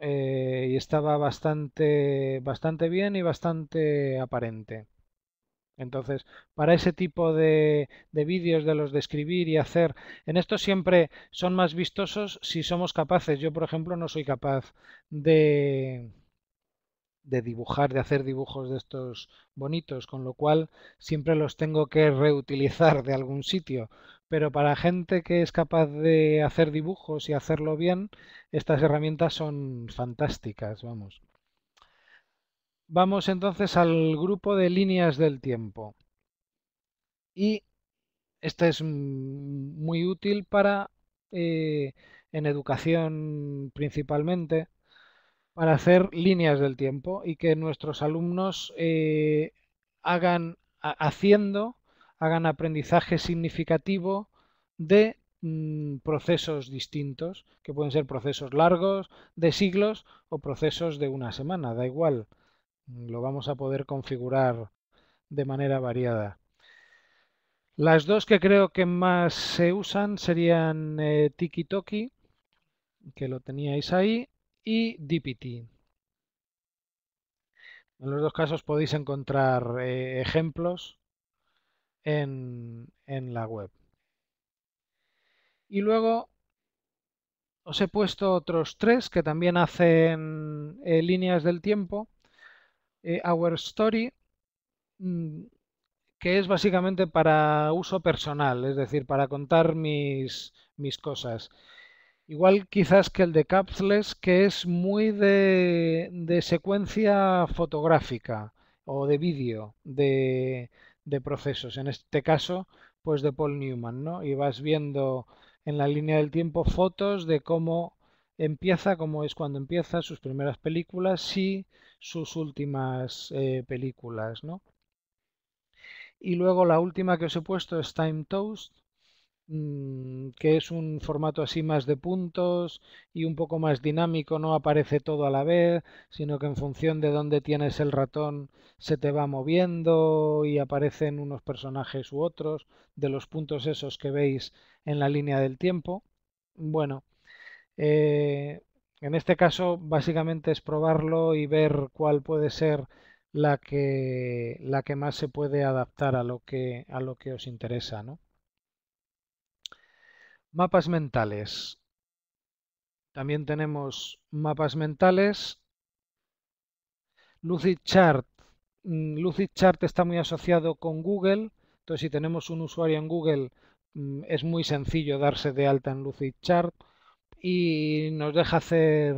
eh, y estaba bastante, bastante bien y bastante aparente. Entonces, para ese tipo de, vídeos de los de escribir y hacer, en esto siempre son más vistosos si somos capaces. Yo, por ejemplo, no soy capaz de, de dibujar, de hacer dibujos de estos bonitos, con lo cual siempre los tengo que reutilizar de algún sitio. Pero para gente que es capaz de hacer dibujos y hacerlo bien, estas herramientas son fantásticas, vamos. Vamos entonces al grupo de líneas del tiempo. Y Esta es muy útil para, eh, en educación principalmente, para hacer líneas del tiempo y que nuestros alumnos eh, hagan, haciendo, hagan aprendizaje significativo de mm, procesos distintos, que pueden ser procesos largos, de siglos o procesos de una semana, da igual. Mm, lo vamos a poder configurar de manera variada. Las dos que creo que más se usan serían eh, Tiki que lo teníais ahí, y DPT. En los dos casos podéis encontrar eh, ejemplos en, la web. Y luego os he puesto otros tres que también hacen eh, líneas del tiempo eh, Our Story, mm, que es básicamente para uso personal, es decir, para contar mis, mis cosas. Igual quizás que el de capsules que es muy de, de secuencia fotográfica o de vídeo de, de, procesos. En este caso, pues de Paul Newman, ¿no? Y vas viendo en la línea del tiempo fotos de cómo empieza, cómo es cuando empieza, sus primeras películas, si sus últimas eh, películas, ¿no? Y luego la última que os he puesto es Time Toast, mm, que es un formato así más de puntos y un poco más dinámico, no aparece todo a la vez, sino que en función de dónde tienes el ratón se te va moviendo y aparecen unos personajes u otros de los puntos esos que veis en la línea del tiempo. Bueno, eh, en este caso, básicamente es probarlo y ver cuál puede ser la que, la que más se puede adaptar a lo que, a lo que os interesa. Mapas mentales. También tenemos mapas mentales. Lucidchart. Mm, Lucidchart está muy asociado con Google. Entonces, si tenemos un usuario en Google, mm, es muy sencillo darse de alta en Lucidchart y nos deja hacer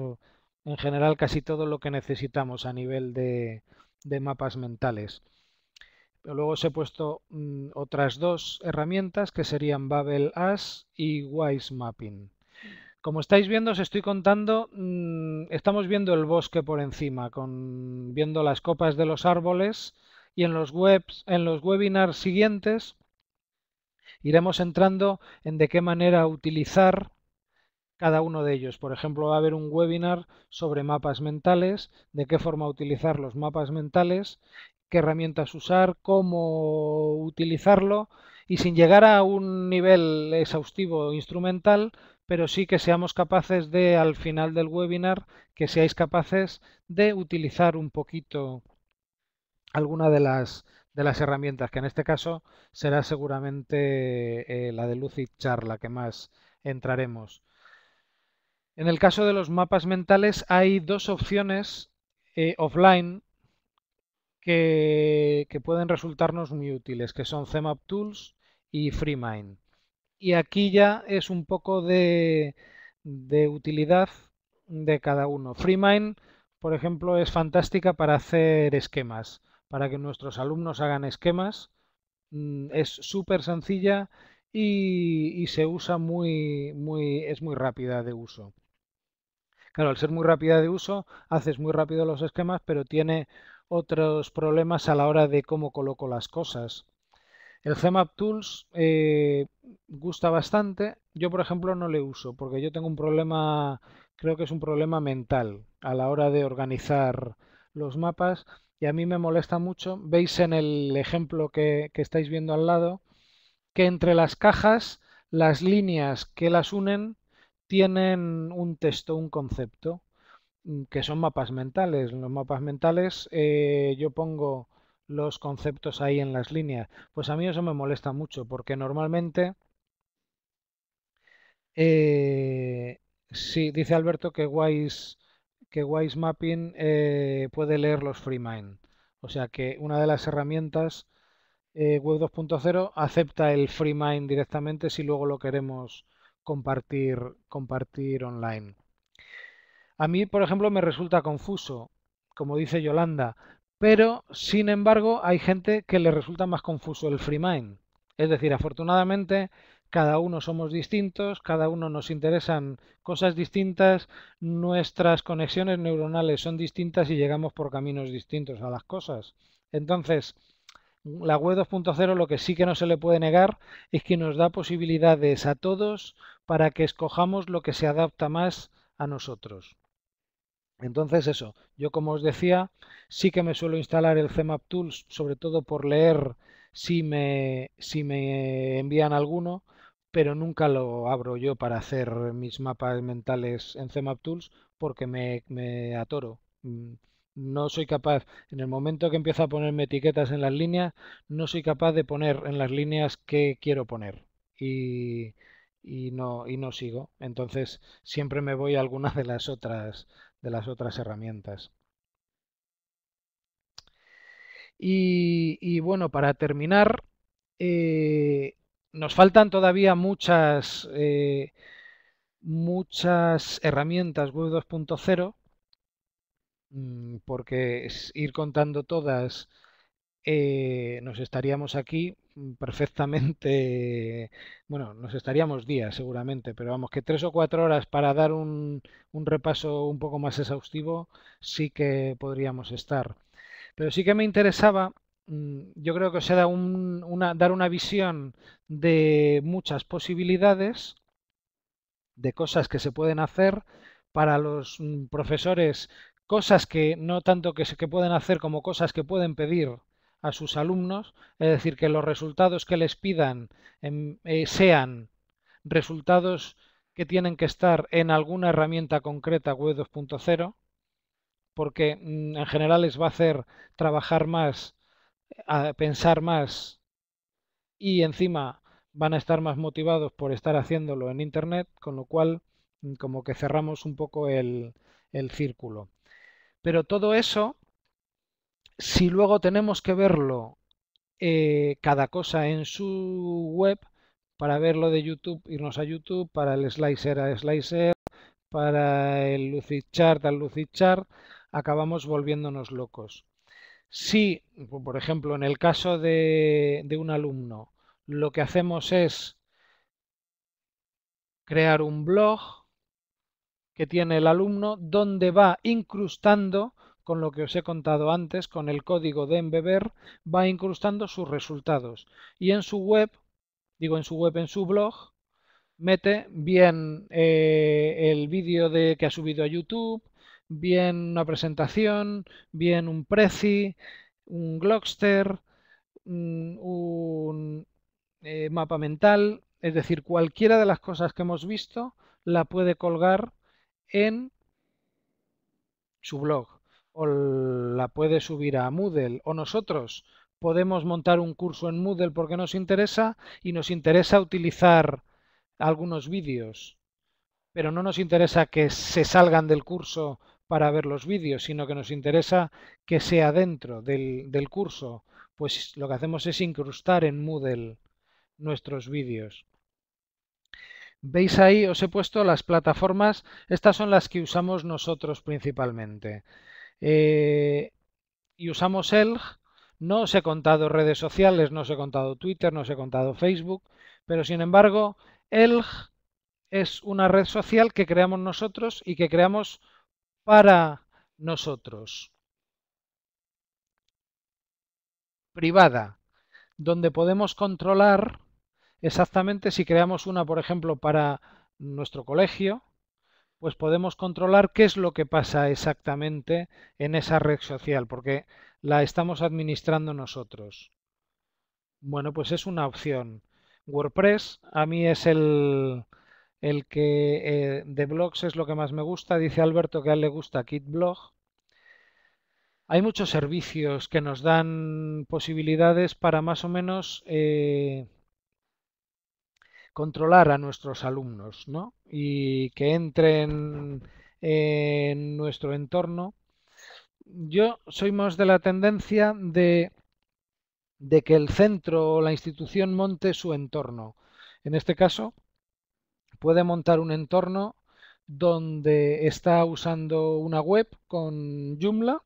en general casi todo lo que necesitamos a nivel de, mapas mentales. luego os he puesto mm, otras dos herramientas que serían Babel As y Wise Mapping. Como estáis viendo, os estoy contando, mm, estamos viendo el bosque por encima, con, viendo las copas de los árboles y en los, en los webinars siguientes iremos entrando en de qué manera utilizar cada uno de ellos. Por ejemplo, va a haber un webinar sobre mapas mentales, de qué forma utilizar los mapas mentales, qué herramientas usar, cómo utilizarlo y sin llegar a un nivel exhaustivo instrumental, pero sí que seamos capaces de, al final del webinar, que seáis capaces de utilizar un poquito alguna de las, de las herramientas, que en este caso será seguramente eh, la de Lucid Char la que más entraremos. En el caso de los mapas mentales hay dos opciones eh, offline que, pueden resultarnos muy útiles, que son CMAP Tools y FreeMind. Y aquí ya es un poco de, utilidad de cada uno. FreeMind, por ejemplo, es fantástica para hacer esquemas, para que nuestros alumnos hagan esquemas. Mm, es súper sencilla y, y, se usa muy, muy, es muy rápida de uso. Claro, al ser muy rápida de uso, haces muy rápido los esquemas, pero tiene otros problemas a la hora de cómo coloco las cosas. El cmap Tools eh, gusta bastante. Yo, por ejemplo, no le uso porque yo tengo un problema, creo que es un problema mental a la hora de organizar los mapas y a mí me molesta mucho. Veis en el ejemplo que, que estáis viendo al lado que entre las cajas las líneas que las unen tienen un texto, un concepto, mm, que son mapas mentales. Los mapas mentales eh, yo pongo los conceptos ahí en las líneas. Pues a mí eso me molesta mucho porque normalmente... Eh, sí, dice Alberto que Wise, que Wise Mapping eh, puede leer los FreeMind. O sea que una de las herramientas Web 2.0 acepta el FreeMind directamente si luego lo queremos compartir, compartir online. A mí, por ejemplo, me resulta confuso, como dice Yolanda, pero sin embargo hay gente que le resulta más confuso el free mind Es decir, afortunadamente cada uno somos distintos, cada uno nos interesan cosas distintas, nuestras conexiones neuronales son distintas y llegamos por caminos distintos a las cosas. Entonces, la web 2.0 lo que sí que no se le puede negar es que nos da posibilidades a todos para que escojamos lo que se adapta más a nosotros. Entonces eso, yo como os decía, sí que me suelo instalar el CMAP Tools, sobre todo por leer si me, si me envían alguno, pero nunca lo abro yo para hacer mis mapas mentales en CMAP Tools porque me, me atoro. Mm, no soy capaz, en el momento que empiezo a ponerme etiquetas en las líneas, no soy capaz de poner en las líneas que quiero poner. Y, y no, y no sigo. Entonces siempre me voy a alguna de las otras, de las otras herramientas. Y, y bueno, para terminar, eh, nos faltan todavía muchas, eh, muchas herramientas Web 2.0 Mm, porque ir contando todas eh, nos estaríamos aquí mm, perfectamente, bueno, nos estaríamos días seguramente, pero vamos, que tres o cuatro horas para dar un, repaso un poco más exhaustivo sí que podríamos estar. Pero sí que me interesaba mm, yo creo que os he dado una, dar una visión de muchas posibilidades, de cosas que se pueden hacer para los profesores cosas que no tanto que, que pueden hacer como cosas que pueden pedir a sus alumnos, es decir, que los resultados que les pidan em, eh, sean resultados que tienen que estar en alguna herramienta concreta Web 2.0, porque mm, en general les va a hacer trabajar más, pensar más y encima van a estar más motivados por estar haciéndolo en Internet, con lo cual mm, como que cerramos un poco el círculo. Pero todo eso, si luego tenemos que verlo eh, cada cosa en su web, para verlo de YouTube, irnos a YouTube, para el slicer a slicer, para el lucid chart al lucid chart, acabamos volviéndonos locos. Si, por ejemplo, en el caso de, de un alumno, lo que hacemos es crear un blog, que tiene el alumno donde va incrustando con lo que os he contado antes, con el código de embeber, va incrustando sus resultados. Y en su web, digo en su web, en su blog, mete bien eh, el vídeo que ha subido a YouTube, bien una presentación, bien un Prezi, un Glockster, mm, un eh, mapa mental, es decir, cualquiera de las cosas que hemos visto la puede colgar en su blog o la puede subir a Moodle o nosotros podemos montar un curso en Moodle porque nos interesa y nos interesa utilizar algunos vídeos, pero no nos interesa que se salgan del curso para ver los vídeos, sino que nos interesa que sea dentro del, curso, pues lo que hacemos es incrustar en Moodle nuestros vídeos. Veis ahí, os he puesto las plataformas, estas son las que usamos nosotros principalmente. Eh, y usamos ELG, no os he contado redes sociales, no os he contado Twitter, no os he contado Facebook, pero sin embargo, ELG es una red social que creamos nosotros y que creamos para nosotros. Privada, donde podemos controlar Exactamente, si creamos una, por ejemplo, para nuestro colegio, pues podemos controlar qué es lo que pasa exactamente en esa red social, porque la estamos administrando nosotros. Bueno, pues es una opción. WordPress a mí es el, el que eh, de blogs es lo que más me gusta. Dice Alberto que a él le gusta KitBlog. Hay muchos servicios que nos dan posibilidades para más o menos eh, controlar a nuestros alumnos ¿no? y que entren en nuestro entorno. Yo soy más de la tendencia de, de que el centro o la institución monte su entorno. En este caso, puede montar un entorno donde está usando una web con Joomla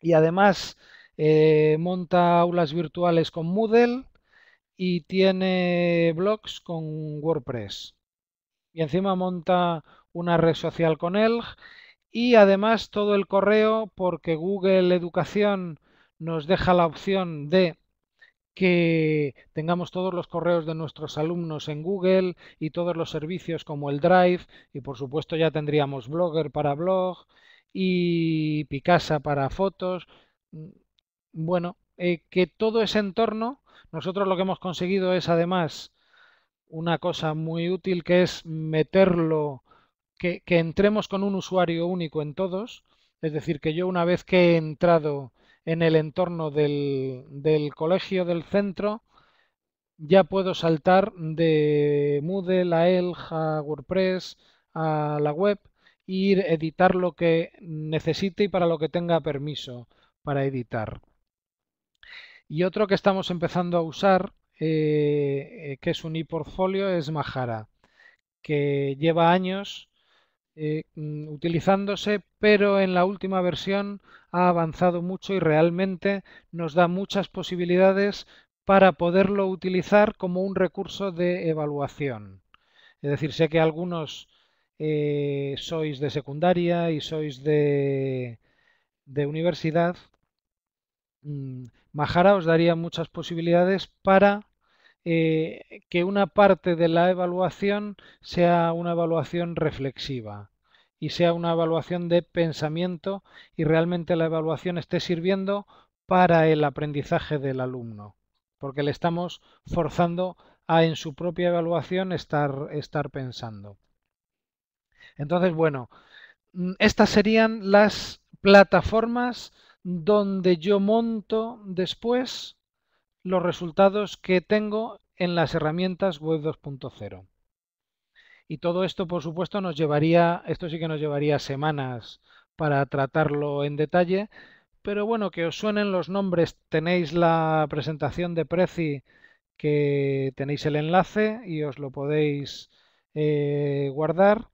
y además eh, monta aulas virtuales con Moodle y tiene blogs con WordPress. Y encima monta una red social con él y además todo el correo porque Google Educación nos deja la opción de que tengamos todos los correos de nuestros alumnos en Google y todos los servicios como el Drive y por supuesto ya tendríamos Blogger para blog y Picasa para fotos. Mm, bueno, eh, que todo ese entorno nosotros lo que hemos conseguido es además una cosa muy útil que es meterlo, que, entremos con un usuario único en todos. Es decir, que yo una vez que he entrado en el entorno del, colegio, del centro, ya puedo saltar de Moodle a ELG a WordPress a la web e ir editar lo que necesite y para lo que tenga permiso para editar. Y otro que estamos empezando a usar, eh, eh, que es un e-portfolio, es Mahara, que lleva años eh, mm, utilizándose, pero en la última versión ha avanzado mucho y realmente nos da muchas posibilidades para poderlo utilizar como un recurso de evaluación. Es decir, sé que algunos sois de secundaria y sois de universidad, Mm, Mahara os daría muchas posibilidades para eh, que una parte de la evaluación sea una evaluación reflexiva y sea una evaluación de pensamiento y realmente la evaluación esté sirviendo para el aprendizaje del alumno, porque le estamos forzando a en su propia evaluación estar, estar pensando. Entonces, bueno, mm, estas serían las plataformas donde yo monto después los resultados que tengo en las herramientas Web 2.0. Y todo esto, por supuesto, nos llevaría, esto sí que nos llevaría semanas para tratarlo en detalle, pero bueno, que os suenen los nombres, tenéis la presentación de Prezi, que tenéis el enlace y os lo podéis eh, guardar,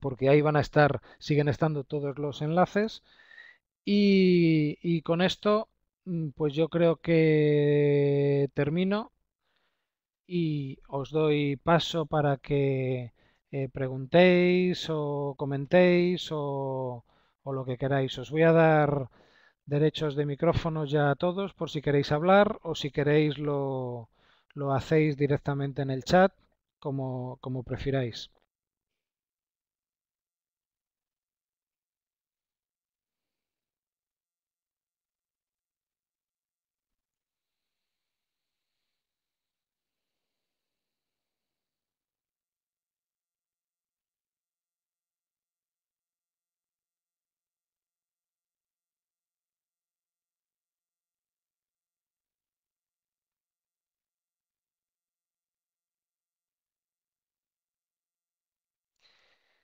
porque ahí van a estar, siguen estando todos los enlaces. Y, con esto, mm, pues yo creo que termino y os doy paso para que eh, preguntéis o comentéis o, lo que queráis. Os voy a dar derechos de micrófono ya a todos por si queréis hablar o si queréis lo, hacéis directamente en el chat, como, como prefiráis.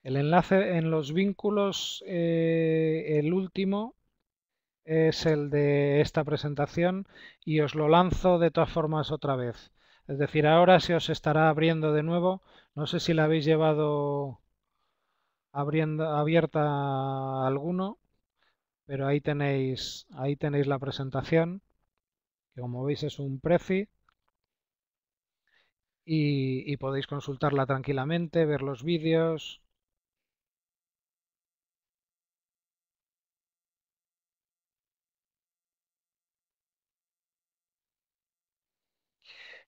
El enlace en los vínculos, eh, el último, es el de esta presentación y os lo lanzo de todas formas otra vez. Es decir, ahora se os estará abriendo de nuevo. No sé si la habéis llevado abriendo, abierta alguno, pero ahí tenéis, ahí tenéis la presentación, que como veis es un prefi. Y, y podéis consultarla tranquilamente, ver los vídeos,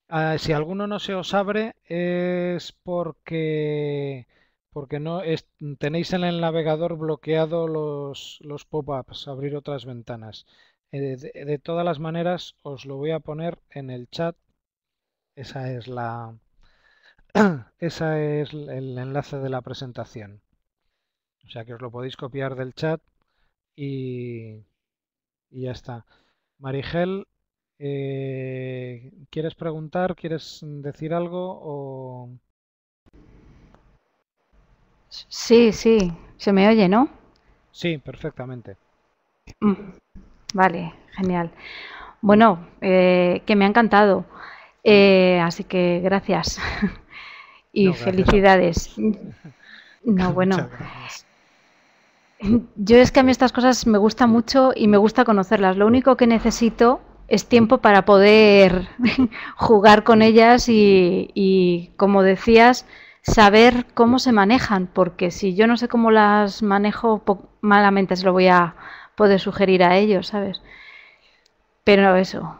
Ah, si alguno no se os abre es porque, porque no tenéis en el navegador bloqueado los, los pop-ups, abrir otras ventanas. Eh, de, todas las maneras, os lo voy a poner en el chat. Esa es la esa es el enlace de la presentación. O sea que os lo podéis copiar del chat y, y ya está. Marigel eh, ¿Quieres preguntar? ¿Quieres decir algo? O... Sí, sí, se me oye, ¿no? Sí, perfectamente. Mm, vale, genial. Bueno, eh, que me ha encantado. Eh, así que gracias y felicidades. No, bueno. Yo es que a mí estas cosas me gustan mucho y me gusta conocerlas. Lo único que necesito es tiempo para poder jugar con ellas y, como decías, saber cómo se manejan, porque si yo no sé cómo las manejo, malamente se lo voy a poder sugerir a ellos, ¿sabes? Pero eso.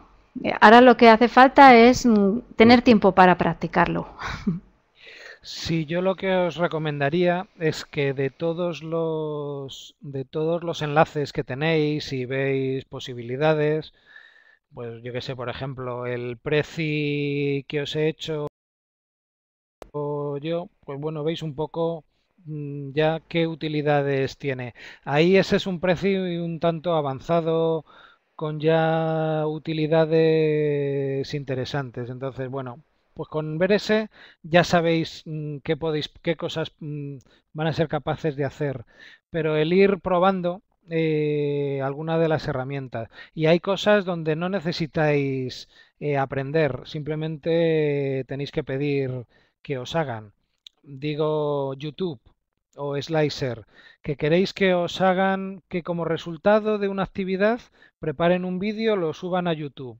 Ahora lo que hace falta es mm, tener tiempo para practicarlo. Sí, yo lo que os recomendaría es que de todos los de todos los enlaces que tenéis, y veis posibilidades, pues yo que sé, por ejemplo, el precio que os he hecho o yo, pues bueno, veis un poco mm, ya qué utilidades tiene. Ahí ese es un precio un tanto avanzado con ya utilidades interesantes. Entonces, bueno, pues con ver ese ya sabéis mm, qué podéis, qué cosas mm, van a ser capaces de hacer. Pero el ir probando, eh, alguna de las herramientas. Y hay cosas donde no necesitáis eh, aprender, simplemente tenéis que pedir que os hagan. Digo YouTube o Slicer, que queréis que os hagan que como resultado de una actividad preparen un vídeo, lo suban a YouTube.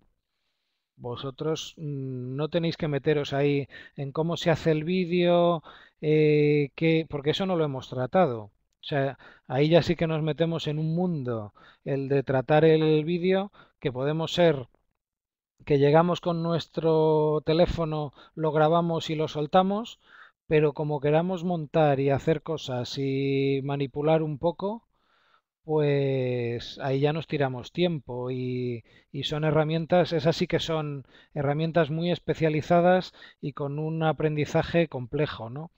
Vosotros mm, no tenéis que meteros ahí en cómo se hace el vídeo, eh, que, porque eso no lo hemos tratado. O sea, ahí ya sí que nos metemos en un mundo, el de tratar el vídeo, que podemos ser que llegamos con nuestro teléfono, lo grabamos y lo soltamos, pero como queramos montar y hacer cosas y manipular un poco, pues ahí ya nos tiramos tiempo y, son herramientas, esas sí que son herramientas muy especializadas y con un aprendizaje complejo, ¿no?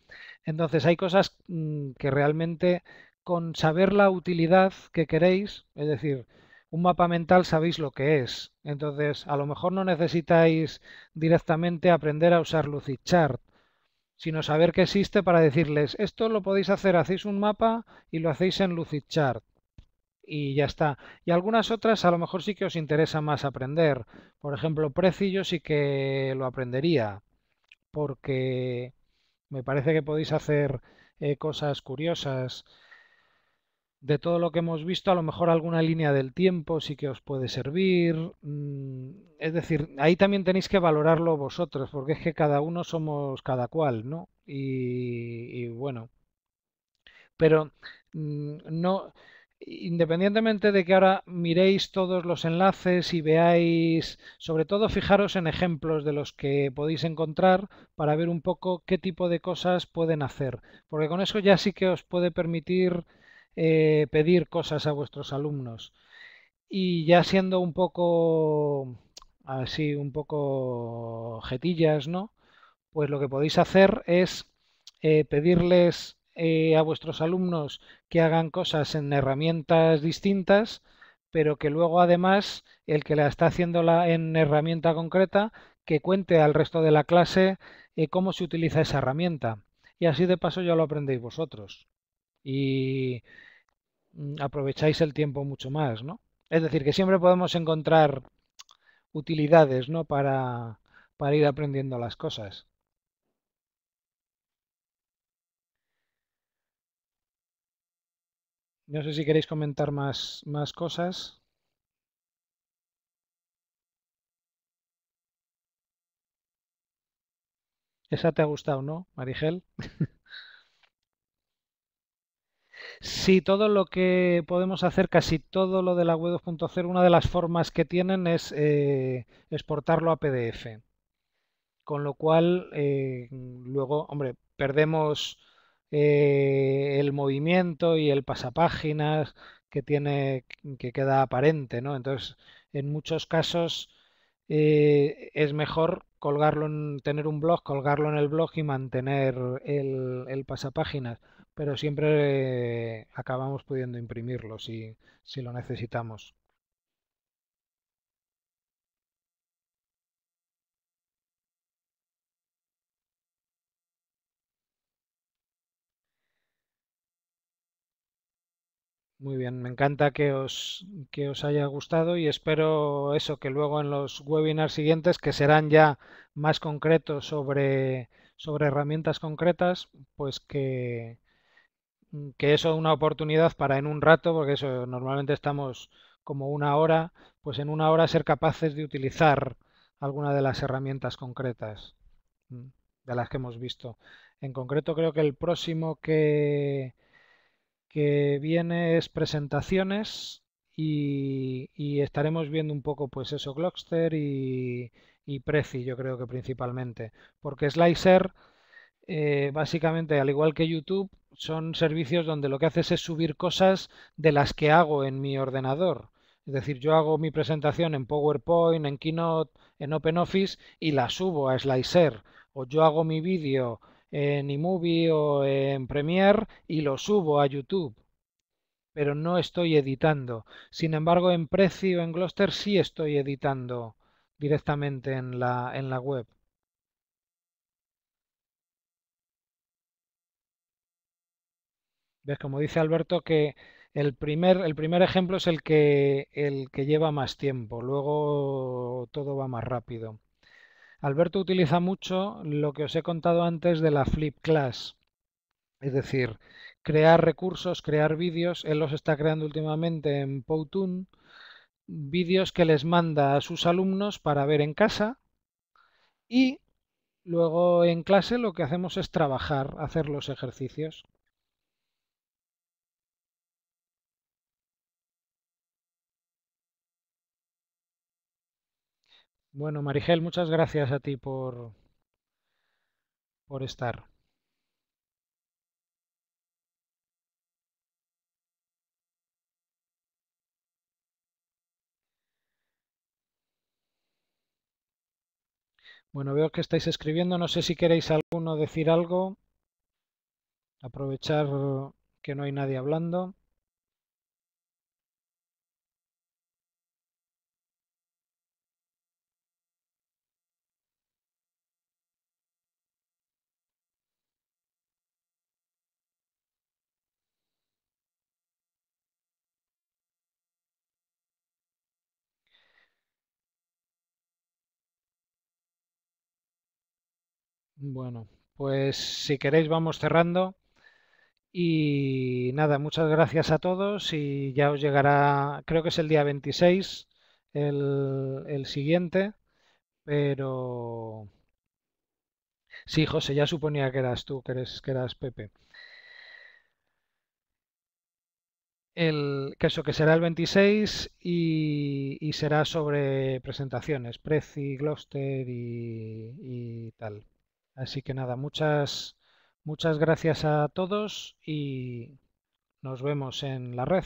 Entonces hay cosas mm, que realmente con saber la utilidad que queréis, es decir, un mapa mental sabéis lo que es, entonces a lo mejor no necesitáis directamente aprender a usar Lucidchart, sino saber que existe para decirles, esto lo podéis hacer, hacéis un mapa y lo hacéis en Lucidchart y ya está. Y algunas otras a lo mejor sí que os interesa más aprender. Por ejemplo, Prezi yo sí que lo aprendería porque me parece que podéis hacer eh, cosas curiosas. De todo lo que hemos visto, a lo mejor alguna línea del tiempo sí que os puede servir. Mm, es decir, ahí también tenéis que valorarlo vosotros, porque es que cada uno somos cada cual, ¿no? y bueno. Pero mm, no, independientemente de que ahora miréis todos los enlaces y veáis, sobre todo fijaros en ejemplos de los que podéis encontrar para ver un poco qué tipo de cosas pueden hacer, porque con eso ya sí que os puede permitir eh, pedir cosas a vuestros alumnos. Y ya siendo un poco así, un poco jetillas, ¿no? Pues lo que podéis hacer es eh, pedirles eh, a vuestros alumnos que hagan cosas en herramientas distintas, pero que luego además el que la está haciendo en herramienta concreta, que cuente al resto de la clase eh, cómo se utiliza esa herramienta. Y así de paso ya lo aprendéis vosotros. Y mm, aprovecháis el tiempo mucho más, ¿no? Es decir, que siempre podemos encontrar utilidades, ¿no? para ir aprendiendo las cosas. No sé si queréis comentar más, más cosas. Esa te ha gustado, ¿no, Marigel? sí, todo lo que podemos hacer, casi todo lo de la web 2.0, una de las formas que tienen es eh, exportarlo a PDF. Con lo cual, eh, luego, hombre, perdemos eh, el movimiento y el pasapáginas que tiene que queda aparente, ¿no? Entonces, en muchos casos eh, es mejor colgarlo tener un blog, colgarlo en el blog y mantener el, pasapáginas, pero siempre eh, acabamos pudiendo imprimirlo si, si lo necesitamos. Muy bien, me encanta que os, que os haya gustado y espero eso, que luego en los webinars siguientes, que serán ya más concretos sobre, sobre herramientas concretas, pues que, que eso es una oportunidad para en un rato, porque eso normalmente estamos como una hora, pues en una hora ser capaces de utilizar alguna de las herramientas concretas mm, de las que hemos visto. En concreto creo que el próximo que, que viene es presentaciones y, estaremos viendo un poco pues eso, Glockster y, y Prezi, yo creo que principalmente. Porque Slicer, eh, básicamente, al igual que YouTube, son servicios donde lo que haces es subir cosas de las que hago en mi ordenador. Es decir, yo hago mi presentación en PowerPoint, en Keynote, en OpenOffice y la subo a Slicer. O yo hago mi vídeo en iMovie o en Premiere y lo subo a YouTube pero no estoy editando. Sin embargo, en precio o en Gloucester sí estoy editando directamente en la, en la web. ¿Ves? Como dice Alberto, que el primer, el primer ejemplo es el que, el que lleva más tiempo, luego todo va más rápido. Alberto utiliza mucho lo que os he contado antes de la Flip Class. Es decir, crear recursos, crear vídeos. Él los está creando últimamente en Powtoon. Vídeos que les manda a sus alumnos para ver en casa. Y luego en clase lo que hacemos es trabajar, hacer los ejercicios. Bueno, Marigel, muchas gracias a ti por, por estar. Bueno, veo que estáis escribiendo. No sé si queréis alguno decir algo. Aprovechar que no hay nadie hablando. Bueno, pues si queréis vamos cerrando. Y nada, muchas gracias a todos y ya os llegará, creo que es el día 26, el, siguiente, pero... Sí, José, ya suponía que eras tú, que, eres, que eras Pepe. El, que eso que será el 26 y, será sobre presentaciones, Prezi, Gloucester y tal. Así que nada, muchas, muchas gracias a todos y nos vemos en la red.